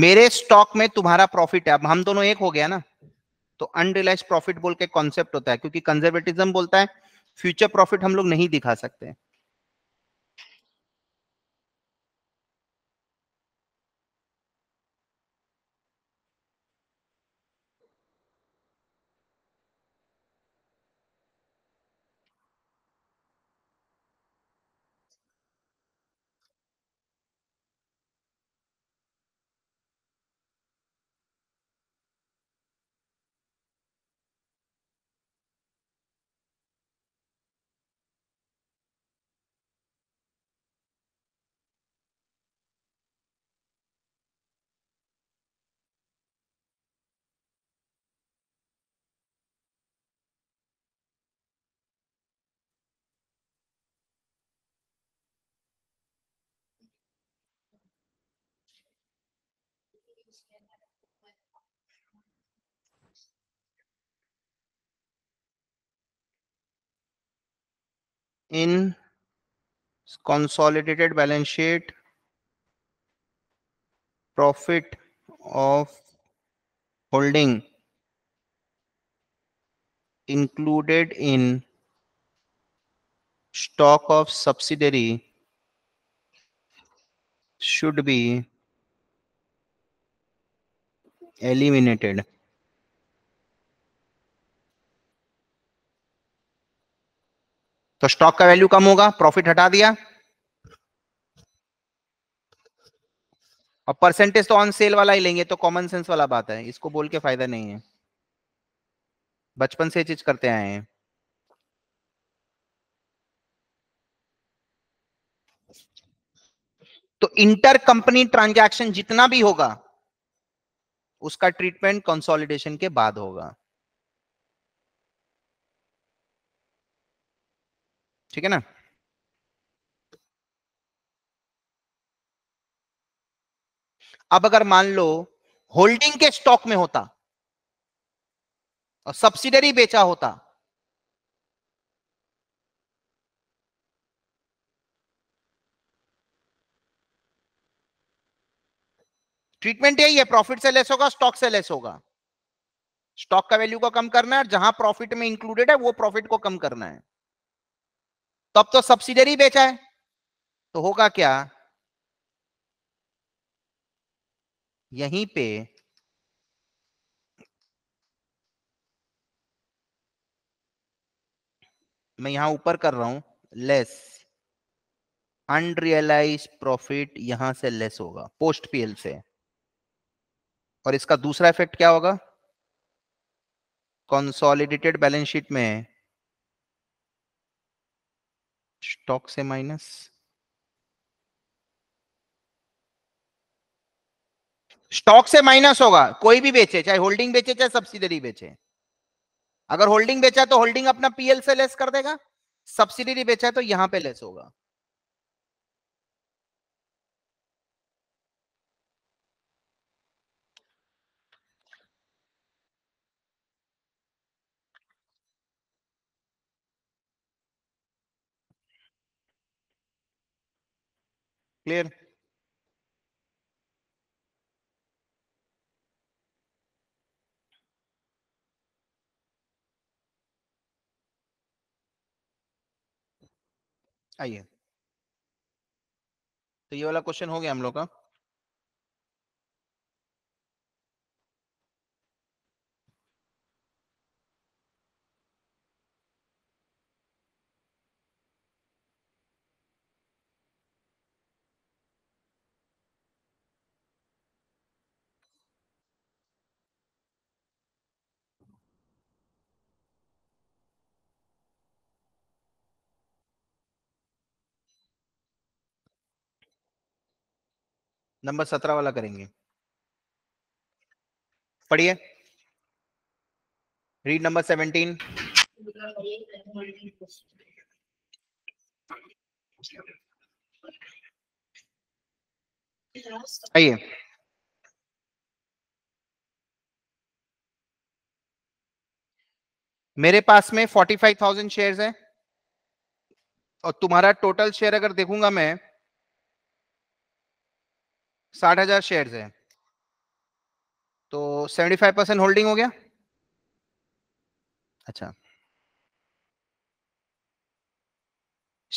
मेरे स्टॉक में तुम्हारा प्रॉफिट है अब हम दोनों एक हो गया ना तो अनरियलाइज प्रॉफिट बोल के कॉन्सेप्ट होता है क्योंकि कंजर्वेटिज्म बोलता है फ्यूचर प्रॉफिट हम लोग नहीं दिखा सकते in consolidated balance sheet profit of holding included in stock of subsidiary should be eliminated तो स्टॉक का वैल्यू कम होगा प्रॉफिट हटा दिया अब परसेंटेज तो ऑन सेल वाला ही लेंगे तो कॉमन सेंस वाला बात है इसको बोल के फायदा नहीं है बचपन से चीज करते आए हैं तो इंटर कंपनी ट्रांजैक्शन जितना भी होगा उसका ट्रीटमेंट कंसोलिडेशन के बाद होगा ठीक है ना अब अगर मान लो होल्डिंग के स्टॉक में होता और सब्सिडरी बेचा होता ट्रीटमेंट यही है प्रॉफिट से लेस होगा स्टॉक से लेस होगा स्टॉक का वैल्यू को कम करना है जहां प्रॉफिट में इंक्लूडेड है वो प्रॉफिट को कम करना है तब तो सब्सिडरी तो बेचा है तो होगा क्या यहीं पे मैं यहां ऊपर कर रहा हूं लेस अनरियलाइज प्रॉफिट यहां से लेस होगा पोस्ट पीएल से और इसका दूसरा इफेक्ट क्या होगा कंसोलिडेटेड बैलेंस शीट में स्टॉक से माइनस स्टॉक से माइनस होगा कोई भी बेचे चाहे होल्डिंग बेचे चाहे सब्सिडरी बेचे अगर होल्डिंग बेचा तो होल्डिंग अपना पीएल से लेस कर देगा सब्सिडरी बेचा तो यहां पे लेस होगा clear आइए तो ये वाला क्वेश्चन हो गया हम लोग का नंबर सत्रह वाला करेंगे पढ़िए रीड नंबर सेवेंटीन आइए मेरे पास में फोर्टी फाइव थाउजेंड शेयर है और तुम्हारा टोटल शेयर अगर देखूंगा मैं साठ हजार शेयर है तो सेवेंटी फाइव परसेंट होल्डिंग हो गया अच्छा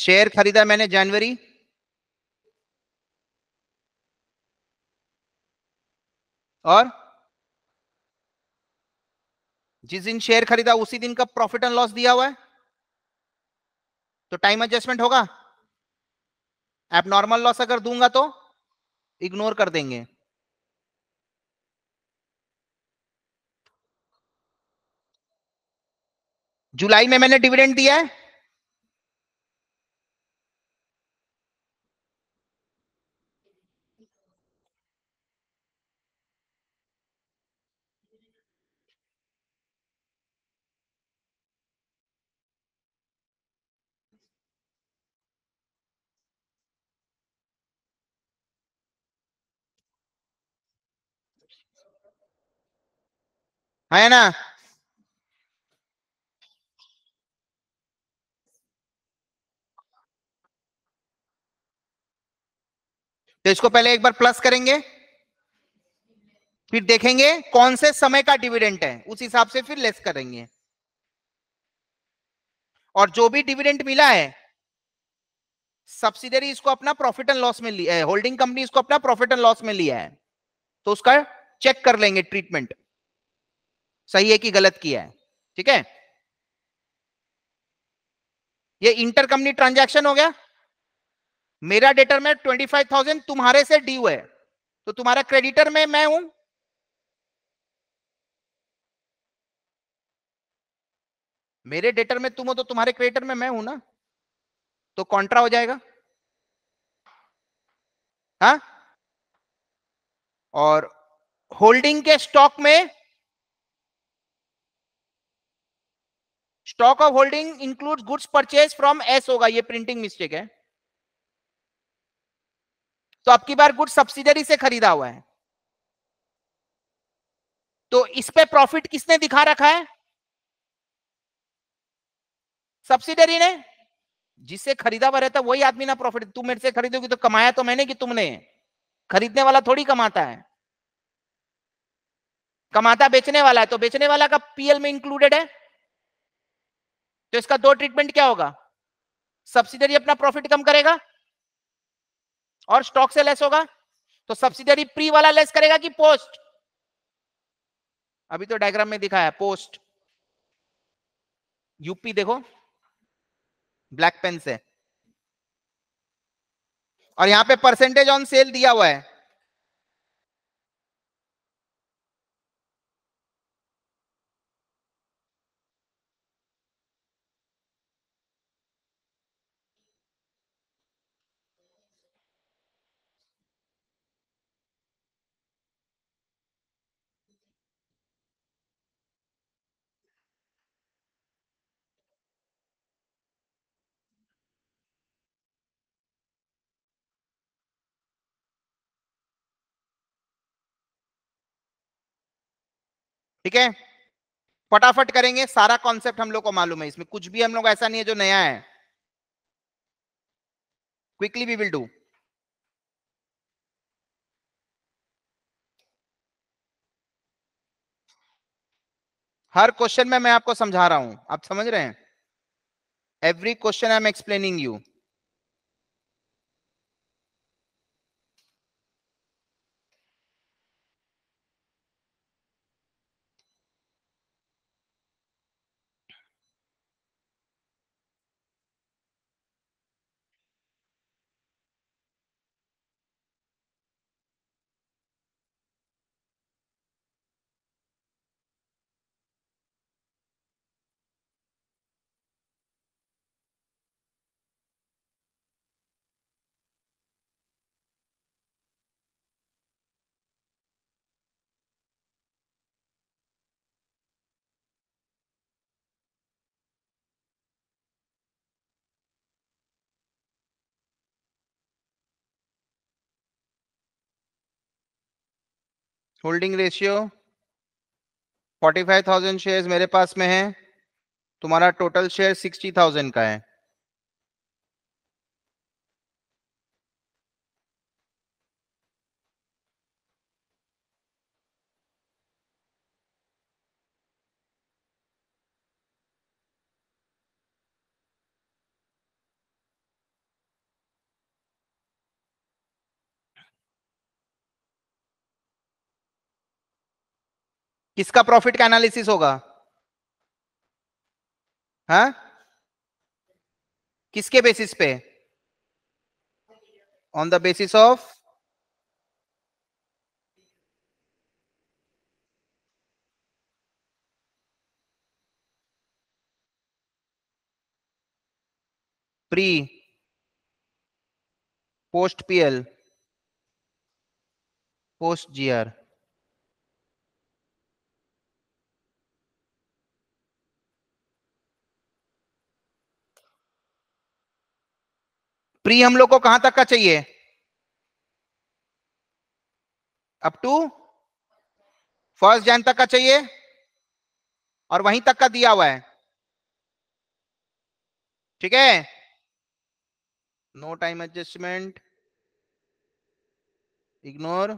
शेयर खरीदा मैंने जनवरी और जिस दिन शेयर खरीदा उसी दिन का प्रॉफिट एंड लॉस दिया हुआ है तो टाइम एडजस्टमेंट होगा एब नॉर्मल लॉस अगर दूंगा तो इग्नोर कर देंगे जुलाई में मैंने डिविडेंड दिया है है ना तो इसको पहले एक बार प्लस करेंगे फिर देखेंगे कौन से समय का डिविडेंट है उस हिसाब से फिर लेस करेंगे और जो भी डिविडेंट मिला है सब्सिडरी इसको अपना प्रॉफिट एंड लॉस में लिया है होल्डिंग कंपनी इसको अपना प्रॉफिट एंड लॉस में लिया है तो उसका चेक कर लेंगे ट्रीटमेंट सही है कि गलत किया है ठीक है ये इंटर कंपनी ट्रांजेक्शन हो गया मेरा डेटर में ट्वेंटी फाइव थाउजेंड तुम्हारे से ड्यू है तो तुम्हारा क्रेडिटर में मैं हूं मेरे डेटर में तुम हो तो तुम्हारे क्रेडिटर में मैं हूं ना तो कॉन्ट्रा हो जाएगा हा? और होल्डिंग के स्टॉक में stock of holding include goods purchase from S होगा ये प्रिंटिंग मिस्टेक है तो आपकी बार गुड्स सब्सिडरी से खरीदा हुआ है तो इस पे प्रॉफिट किसने दिखा रखा है सब्सिडरी ने जिससे खरीदा हुआ रहता वही आदमी ना प्रॉफिट तुम मेरे से खरीदोगी तो कमाया तो मैंने कि तुमने खरीदने वाला थोड़ी कमाता है कमाता बेचने वाला है तो बेचने वाला का पीएल में इंक्लूडेड है तो इसका दो ट्रीटमेंट क्या होगा सब्सिडरी अपना प्रॉफिट कम करेगा और स्टॉक से लेस होगा तो सब्सिडरी प्री वाला लेस करेगा कि पोस्ट अभी तो डायग्राम में दिखा है पोस्ट यूपी देखो ब्लैक पेन से और यहां पे परसेंटेज ऑन सेल दिया हुआ है ठीक है फटाफट करेंगे सारा कॉन्सेप्ट हम लोग को मालूम है इसमें कुछ भी हम लोग ऐसा नहीं है जो नया है क्विकली वी विल डू हर क्वेश्चन में मैं आपको समझा रहा हूं आप समझ रहे हैं every question I am explaining you holding ratio 45,000 shares मेरे पास में है तुम्हारा टोटल शेयर 60,000 का है किसका प्रॉफिट का एनालिसिस होगा हा? किसके बेसिस पे on the basis of pre post PL post GR pre हम लोग को कहां तक का चाहिए अप टू फर्स्ट जैन तक का चाहिए और वहीं तक का दिया हुआ है ठीक है no time adjustment ignore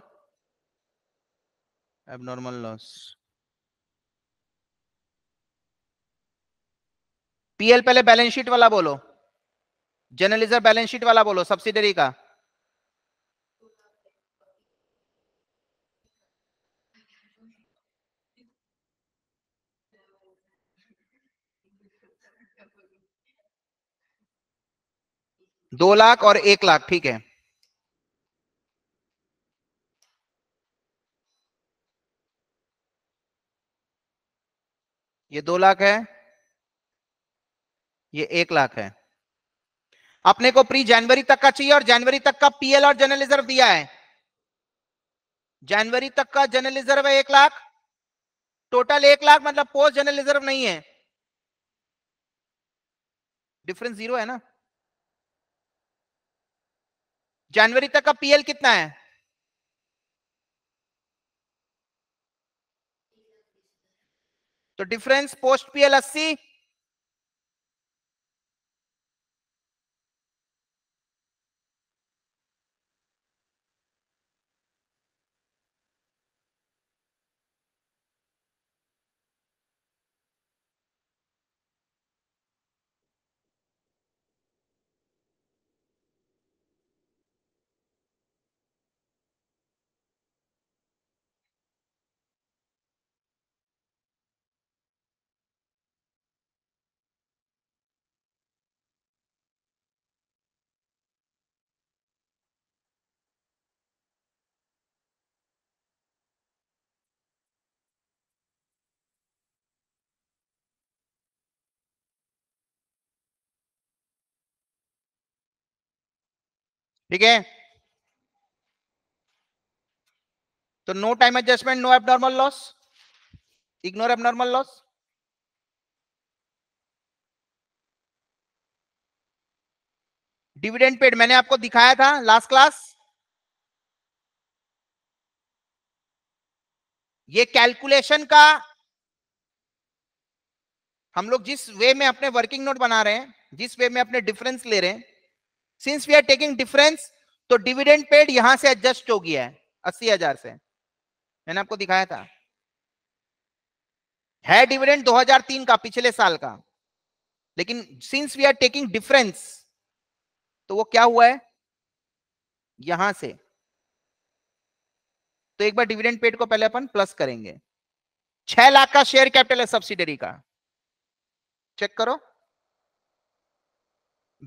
abnormal loss PL पहले बैलेंस शीट वाला बोलो जर्नलिज्म बैलेंस शीट वाला बोलो सब्सिडरी का दो लाख और एक लाख ठीक है ये दो लाख है ये एक लाख है अपने को प्री जनवरी तक का चाहिए और जनवरी तक का पीएल और जनरल रिजर्व दिया है जनवरी तक का जनरल रिजर्व है एक लाख टोटल एक लाख मतलब पोस्ट जनरल रिजर्व नहीं है डिफरेंस जीरो है ना जनवरी तक का पीएल कितना है तो डिफरेंस पोस्ट पीएल अस्सी ठीक है तो no time adjustment no abnormal loss ignore abnormal loss dividend paid मैंने आपको दिखाया था लास्ट क्लास ये कैलकुलेशन का हम लोग जिस वे में अपने वर्किंग नोट बना रहे हैं जिस वे में अपने डिफरेंस ले रहे हैं since we are taking difference तो डिविडेंड पेड यहां से एडजस्ट हो गया है अस्सी हजार से मैंने आपको दिखाया था है डिविडेंड 2003 का पिछले साल का लेकिन since we are taking difference तो वो क्या हुआ है यहां से तो एक बार डिविडेंड पेड को पहले अपन प्लस करेंगे छह लाख का शेयर कैपिटल है सब्सिडरी का चेक करो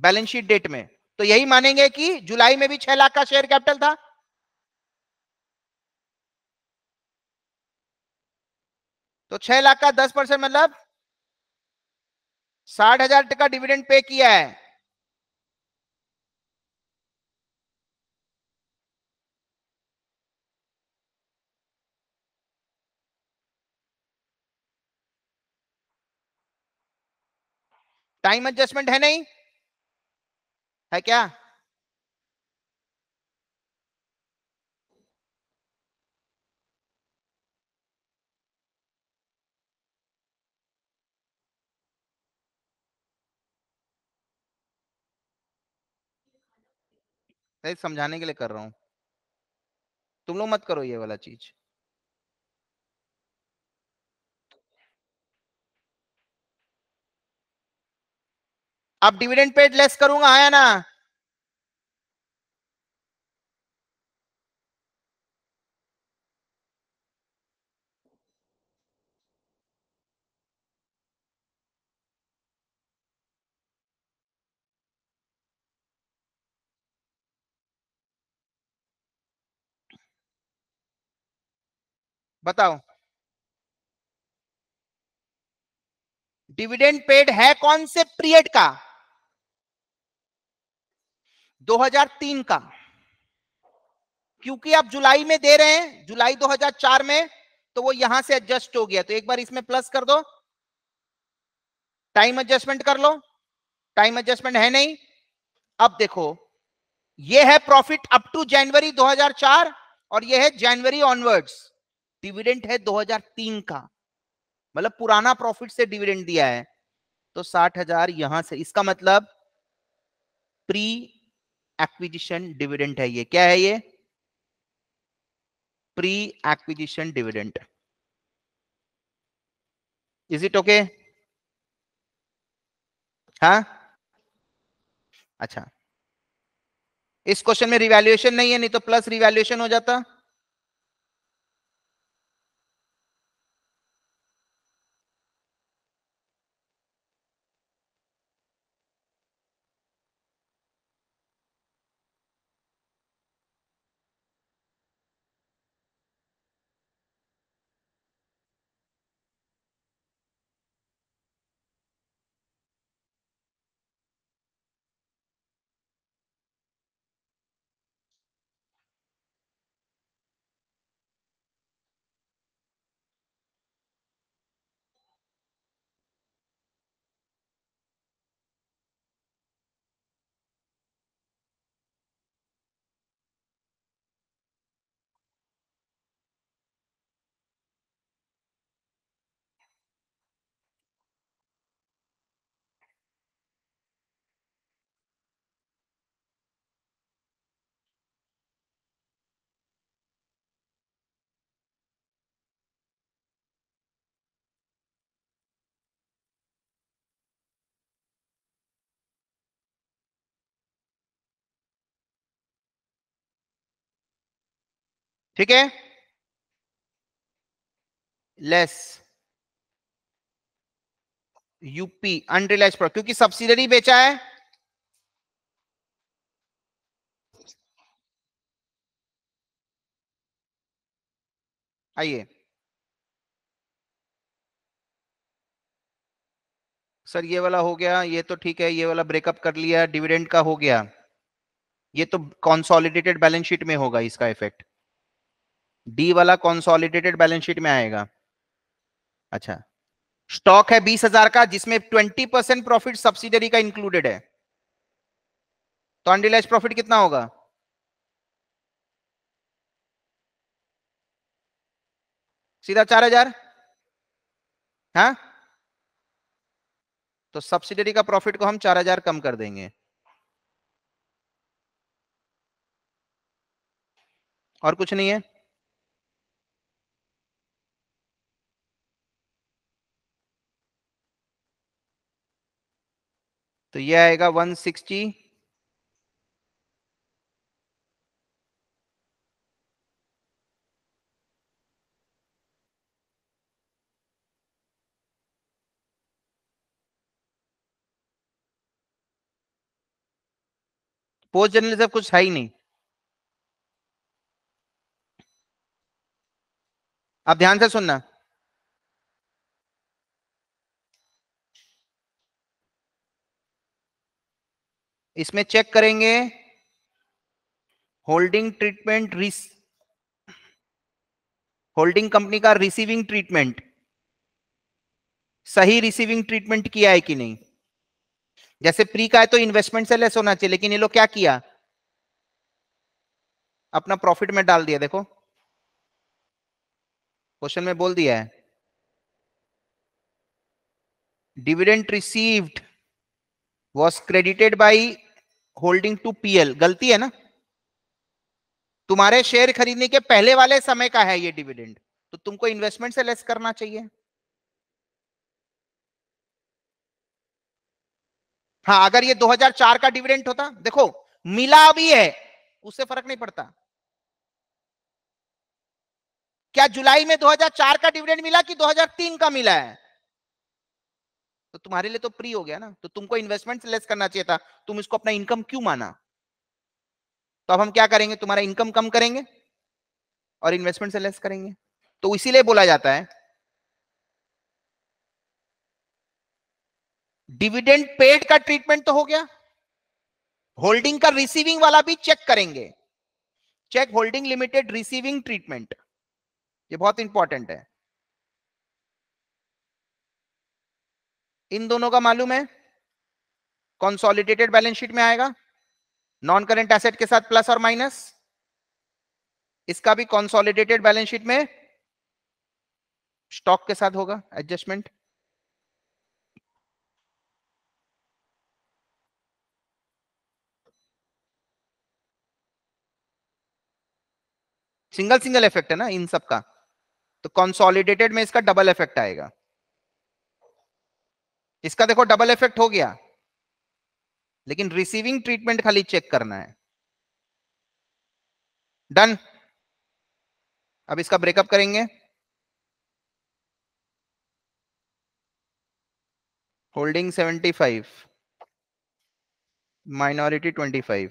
बैलेंस शीट डेट में तो यही मानेंगे कि जुलाई में भी छह लाख का शेयर कैपिटल था तो छह लाख का दस परसेंट मतलब साठ हजार टका डिविडेंड पे किया है टाइम एडजस्टमेंट है नहीं है क्या समझाने के लिए कर रहा हूं तुम लोग मत करो ये वाला चीज अब डिविडेंड पेड लेस करूंगा आया ना बताओ डिविडेंड पेड है कौन से पीरियड का 2003 का क्योंकि आप जुलाई में दे रहे हैं जुलाई 2004 में तो वो यहां से एडजस्ट हो गया तो एक बार इसमें प्लस कर दो टाइम एडजस्टमेंट कर लो टाइम एडजस्टमेंट है नहीं अब देखो ये है प्रॉफिट अप टू जनवरी 2004 और ये है जनवरी ऑनवर्ड्स डिविडेंड है 2003 का मतलब पुराना प्रॉफिट से डिविडेंड दिया है तो साठ हजार यहां से इसका मतलब प्री एक्विजिशन डिविडेंट है ये क्या है ये pre acquisition dividend is it okay हा अच्छा इस क्वेश्चन में रिवैल्यूएशन नहीं है नहीं तो प्लस रिवैल्यूएशन हो जाता ठीक है लेस यूपी अनरिलाइज प्रॉफिट क्योंकि सब्सिडरी बेचा है आइए सर ये वाला हो गया ये तो ठीक है ये वाला ब्रेकअप कर लिया डिविडेंड का हो गया ये तो कॉन्सोलिडेटेड बैलेंस शीट में होगा इसका इफेक्ट डी वाला कॉन्सोलिडेटेड बैलेंस शीट में आएगा अच्छा स्टॉक है बीस हजार का जिसमें ट्वेंटी परसेंट प्रॉफिट सब्सिडरी का इंक्लूडेड है तो अनरिलाइज प्रॉफिट कितना होगा सीधा चार हजार है हाँ? तो सब्सिडरी का प्रॉफिट को हम चार हजार कम कर देंगे और कुछ नहीं है तो ये आएगा 160 पोस्ट जर्नलिज्म कुछ है ही नहीं आप ध्यान से सुनना इसमें चेक करेंगे होल्डिंग ट्रीटमेंट रिस होल्डिंग कंपनी का रिसीविंग ट्रीटमेंट सही रिसीविंग ट्रीटमेंट किया है कि नहीं जैसे प्री का है तो इन्वेस्टमेंट से लेस होना चाहिए लेकिन ये लोग क्या किया अपना प्रॉफिट में डाल दिया देखो क्वेश्चन में बोल दिया है dividend received was credited by holding to PL गलती है ना तुम्हारे शेयर खरीदने के पहले वाले समय का है ये डिविडेंड तो तुमको इन्वेस्टमेंट से लेस करना चाहिए हाँ अगर ये 2004 का डिविडेंट होता देखो मिला भी है उससे फर्क नहीं पड़ता क्या जुलाई में 2004 का डिविडेंड मिला कि 2003 का मिला है तो तुम्हारे लिए तो प्री हो गया ना तो तुमको इन्वेस्टमेंट लेस करना चाहिए था तुम इसको अपना इनकम क्यों माना तो अब हम क्या करेंगे तुम्हारा इनकम कम करेंगे और इन्वेस्टमेंट से लेस करेंगे तो इसीलिए बोला जाता है डिविडेंड पेड का ट्रीटमेंट तो हो गया होल्डिंग का रिसीविंग वाला भी चेक करेंगे check holding limited receiving treatment ये बहुत इंपॉर्टेंट है इन दोनों का मालूम है कॉन्सोलिडेटेड बैलेंस शीट में आएगा नॉन करेंट एसेट के साथ प्लस और माइनस इसका भी कॉन्सोलिडेटेड बैलेंस शीट में स्टॉक के साथ होगा एडजस्टमेंट सिंगल सिंगल इफेक्ट है ना इन सब का तो कंसोलिडेटेड में इसका डबल इफेक्ट आएगा इसका देखो डबल इफेक्ट हो गया लेकिन रिसीविंग ट्रीटमेंट खाली चेक करना है डन अब इसका ब्रेकअप करेंगे होल्डिंग 75 माइनॉरिटी फाइव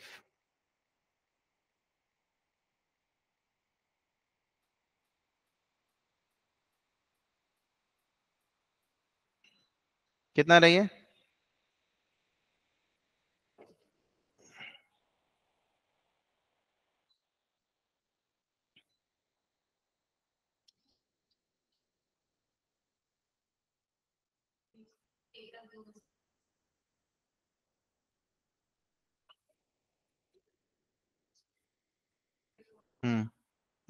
कितना रहिए हम्म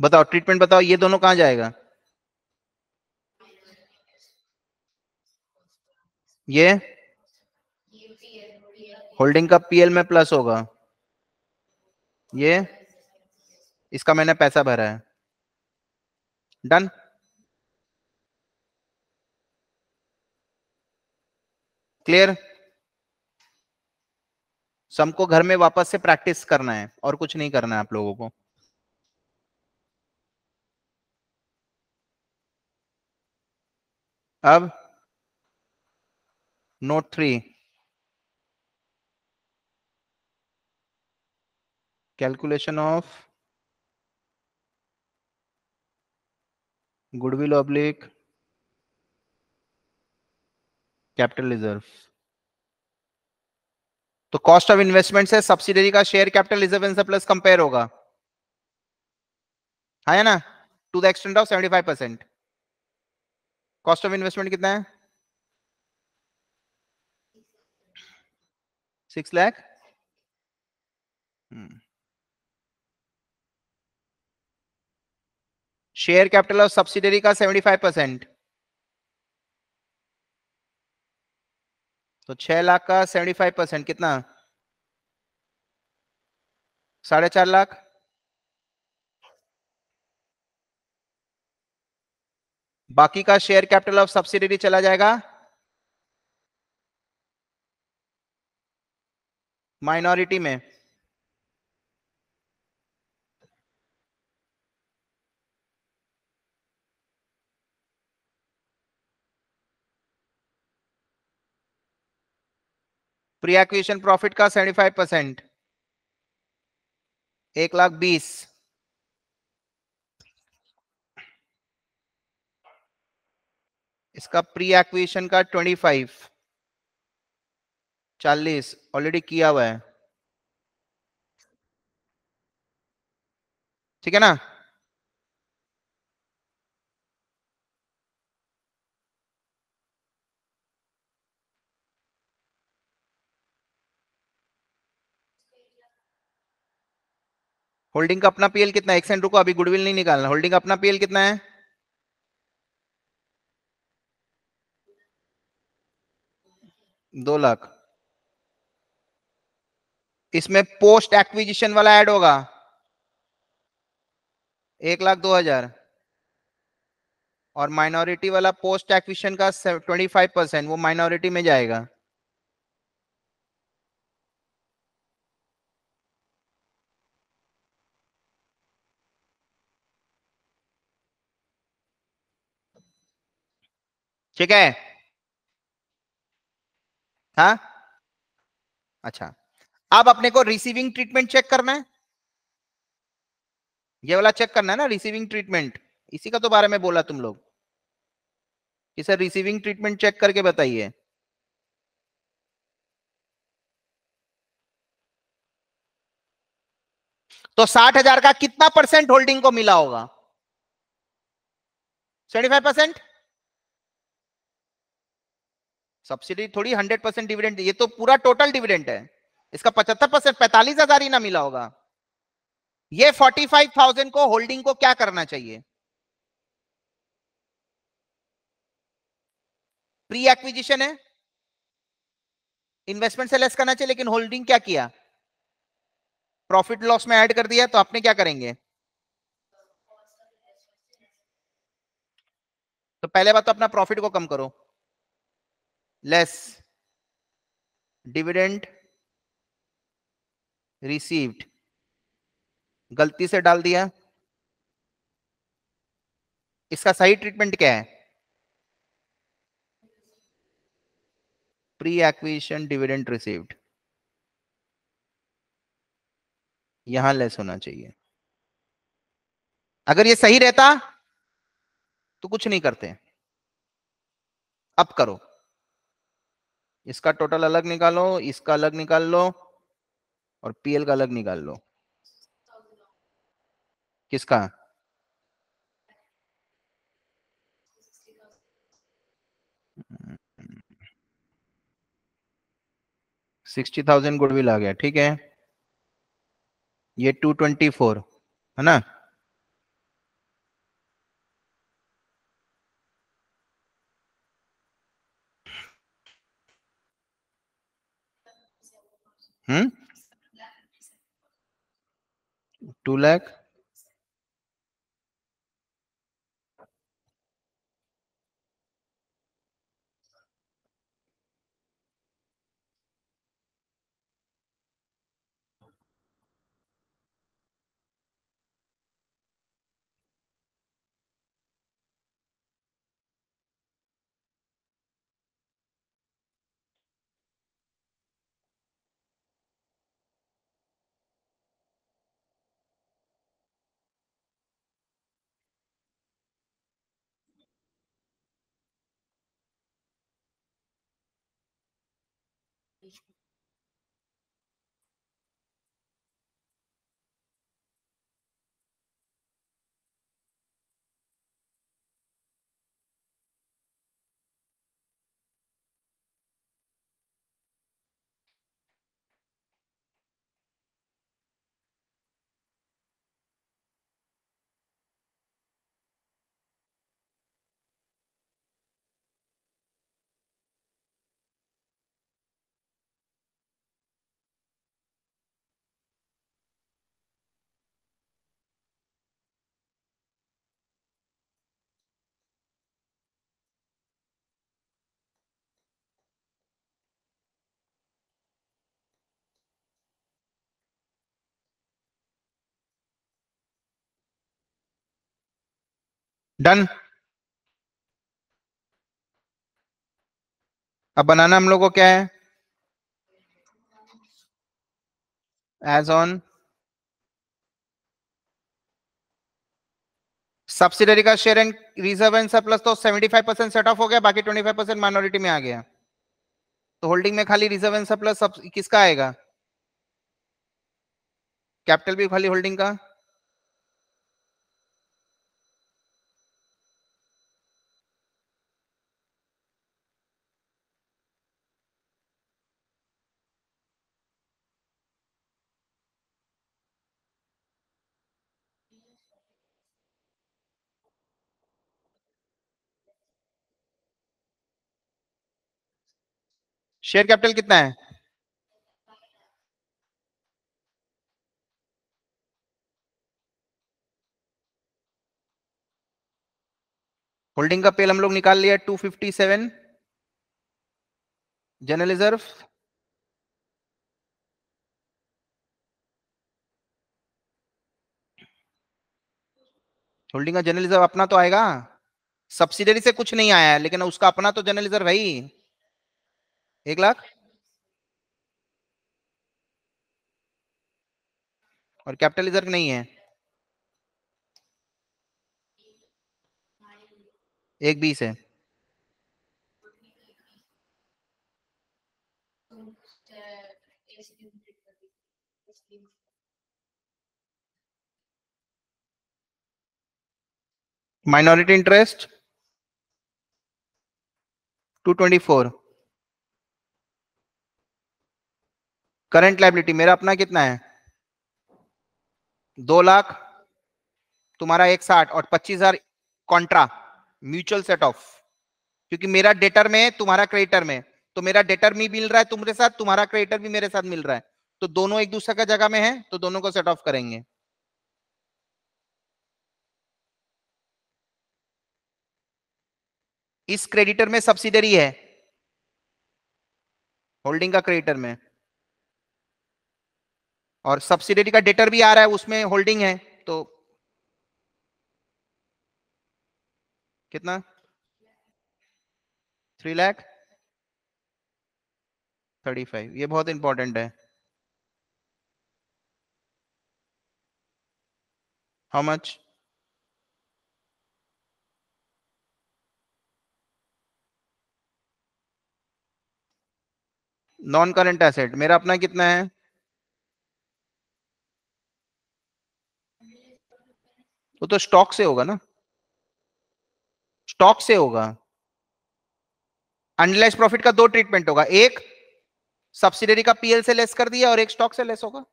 बताओ ट्रीटमेंट बताओ ये दोनों कहाँ जाएगा ये होल्डिंग का पीएल में प्लस होगा ये इसका मैंने पैसा भरा है डन क्लियर सबको घर में वापस से प्रैक्टिस करना है और कुछ नहीं करना है आप लोगों को अब note three calculation of goodwill oblique capital reserve तो कॉस्ट ऑफ इन्वेस्टमेंट से सब्सिडरी का शेयर कैपिटल रिजर्व से प्लस कंपेयर होगा है ना to the extent of 75 percent cost of investment कितना है six lakh share capital of subsidiary का सेवेंटी फाइव परसेंट तो छह लाख का सेवेंटी फाइव परसेंट कितना साढ़े चार लाख बाकी का शेयर कैपिटल ऑफ सब्सिडरी चला जाएगा माइनॉरिटी में प्री एक्विशन प्रॉफिट का 75 परसेंट एक लाख बीस इसका प्री एक्विशन का 25 चालीस ऑलरेडी किया हुआ है ठीक है ना होल्डिंग का अपना पीएल कितना है एक सेंट रुको अभी गुडविल नहीं निकालना होल्डिंग का अपना पीएल कितना है दो लाख इसमें पोस्ट एक्विजिशन वाला ऐड होगा एक लाख दो हजार और माइनॉरिटी वाला पोस्ट एक्विशन का ट्वेंटी फाइव परसेंट वो माइनॉरिटी में जाएगा ठीक है हा अच्छा अब अपने को रिसीविंग ट्रीटमेंट चेक करना है ये वाला चेक करना है ना रिसीविंग ट्रीटमेंट इसी का तो बारे में बोला तुम लोग कि सर रिसीविंग ट्रीटमेंट चेक करके बताइए तो साठ हजार का कितना परसेंट होल्डिंग को मिला होगा सेवेंटी फाइव परसेंट सब्सिडी थोड़ी हंड्रेड परसेंट डिविडेंट ये तो पूरा टोटल डिविडेंट है इसका पचहत्तर परसेंट पैंतालीस हजार ही ना मिला होगा ये फोर्टी फाइव थाउजेंड को होल्डिंग को क्या करना चाहिए प्री एक्विजिशन है इन्वेस्टमेंट से लेस करना चाहिए लेकिन होल्डिंग क्या किया प्रॉफिट लॉस में ऐड कर दिया तो आपने क्या करेंगे तो पहले बात तो अपना प्रॉफिट को कम करो लेस डिविडेंड रिसीव्ड गलती से डाल दिया इसका सही ट्रीटमेंट क्या है प्री एक्विजिशन डिविडेंड रिसीव्ड यहां लेस होना चाहिए अगर ये सही रहता तो कुछ नहीं करते अब करो इसका टोटल अलग निकालो इसका अलग निकाल लो और पीएल का अलग निकाल लो किसका सिक्सटी थाउजेंड गुडविल आ गया ठीक है ये टू ट्वेंटी फोर है ना हम्म 2 lakh relationship डन अब बनाना हम लोग को क्या है एज ऑन सब्सिडरी का share and reserve and surplus तो 75 परसेंट सेट ऑफ हो गया बाकी 25 परसेंट माइनॉरिटी में आ गया तो होल्डिंग में खाली रिजर्व एंड सरप्लस किसका आएगा कैपिटल भी खाली होल्डिंग का शेयर कैपिटल कितना है होल्डिंग का पेल हम लोग निकाल लिया 257 जनरल रिजर्व होल्डिंग का जनरल रिजर्व अपना तो आएगा सब्सिडरी से कुछ नहीं आया है लेकिन उसका अपना तो जनरल रिजर्व है ही एक लाख और कैपिटल रिजर्व नहीं है एक बीस है minority interest two twenty four current liability मेरा अपना कितना है दो लाख तुम्हारा एक साठ और पच्चीस हजार कॉन्ट्रा म्यूचुअल सेट ऑफ क्योंकि मेरा डेटर में है तुम्हारा क्रेडिटर में तो मेरा डेटर भी मिल रहा है तुम्हारे साथ तुम्हारा क्रेडिटर भी मेरे साथ मिल रहा है तो दोनों एक दूसरे का जगह में है तो दोनों को सेट ऑफ करेंगे इस क्रेडिटर में सब्सिडरी है होल्डिंग का क्रेडिटर में और सब्सिडरी का डेटर भी आ रहा है उसमें होल्डिंग है तो कितना थ्री लैख थर्टी फाइव ये बहुत इंपॉर्टेंट है how much non current asset मेरा अपना कितना है वो तो स्टॉक से होगा ना स्टॉक से होगा अनलाइज प्रॉफिट का दो ट्रीटमेंट होगा एक सब्सिडरी का पीएल से लेस कर दिया और एक स्टॉक से लेस होगा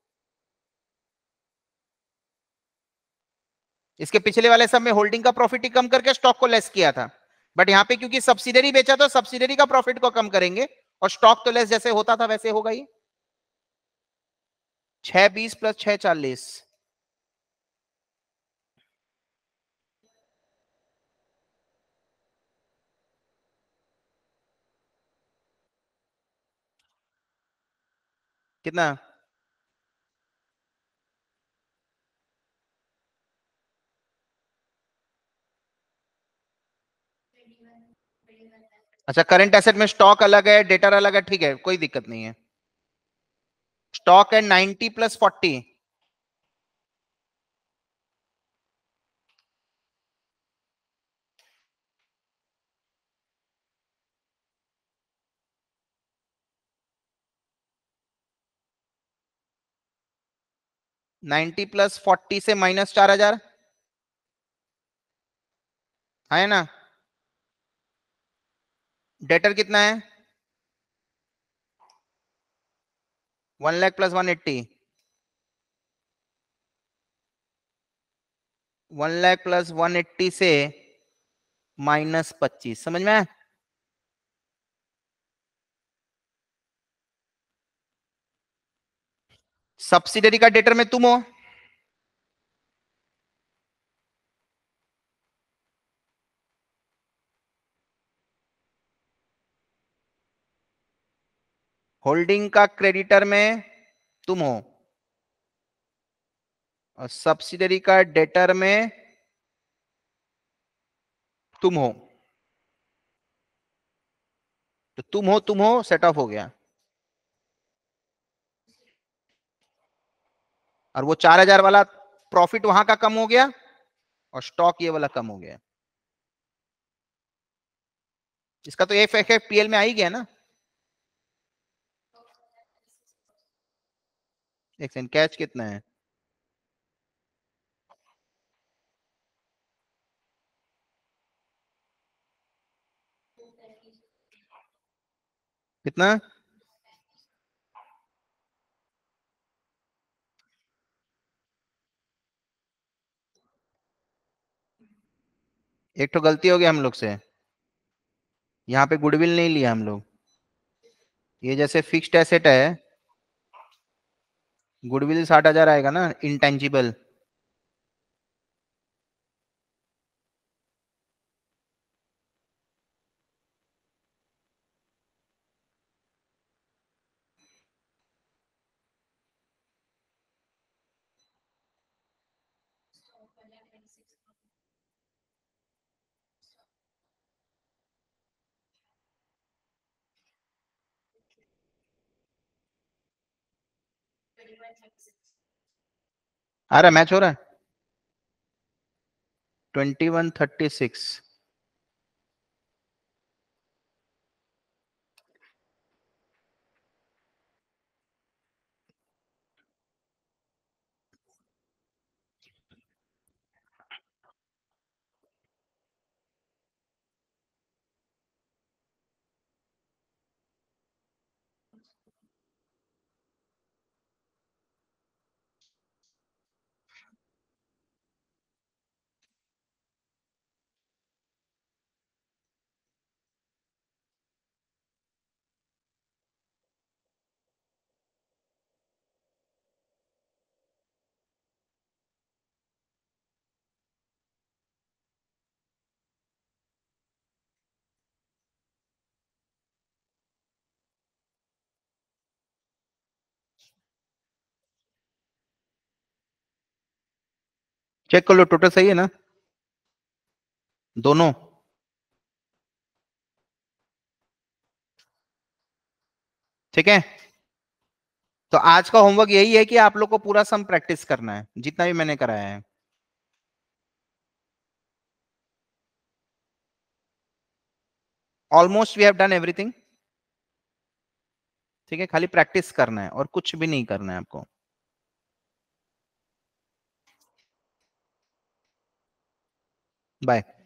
इसके पिछले वाले सब में होल्डिंग का प्रॉफिट ही कम करके स्टॉक को लेस किया था बट यहां पे क्योंकि सब्सिडरी बेचा तो सब्सिडरी का प्रॉफिट को कम करेंगे और स्टॉक तो लेस जैसे होता था वैसे होगा ही छह बीस प्लस छह चालीस कितना अच्छा करंट एसेट में स्टॉक अलग है डेटर अलग है ठीक है कोई दिक्कत नहीं है स्टॉक है 90 प्लस 40 90 प्लस फोर्टी से माइनस चार हजार है ना डेटर कितना है one lakh plus one eighty one lakh plus one eighty से माइनस पच्चीस समझ में आया सब्सिडरी का डेटर में तुम हो होल्डिंग का क्रेडिटर में तुम हो और सब्सिडरी का डेटर में तुम हो तो तुम हो तुम हो सेट ऑफ हो गया और वो चार हजार वाला प्रॉफिट वहां का कम हो गया और स्टॉक ये वाला कम हो गया इसका तो एफ एफ पीएल में आ ही गया ना एक सेकंड कैच कितना है कितना एक तो गलती हो गया हम लोग से यहाँ पे गुडविल नहीं लिया हम लोग ये जैसे फिक्स्ड एसेट है गुडविल साठ हजार आएगा ना इंटेंजिबल आ रहा मैच हो रहा है twenty one thirty six check कर लो टोटल सही है ना दोनों ठीक है तो आज का होमवर्क यही है कि आप लोग को पूरा सम प्रैक्टिस करना है जितना भी मैंने कराया है almost we have done everything ठीक है खाली प्रैक्टिस करना है और कुछ भी नहीं करना है आपको Bye.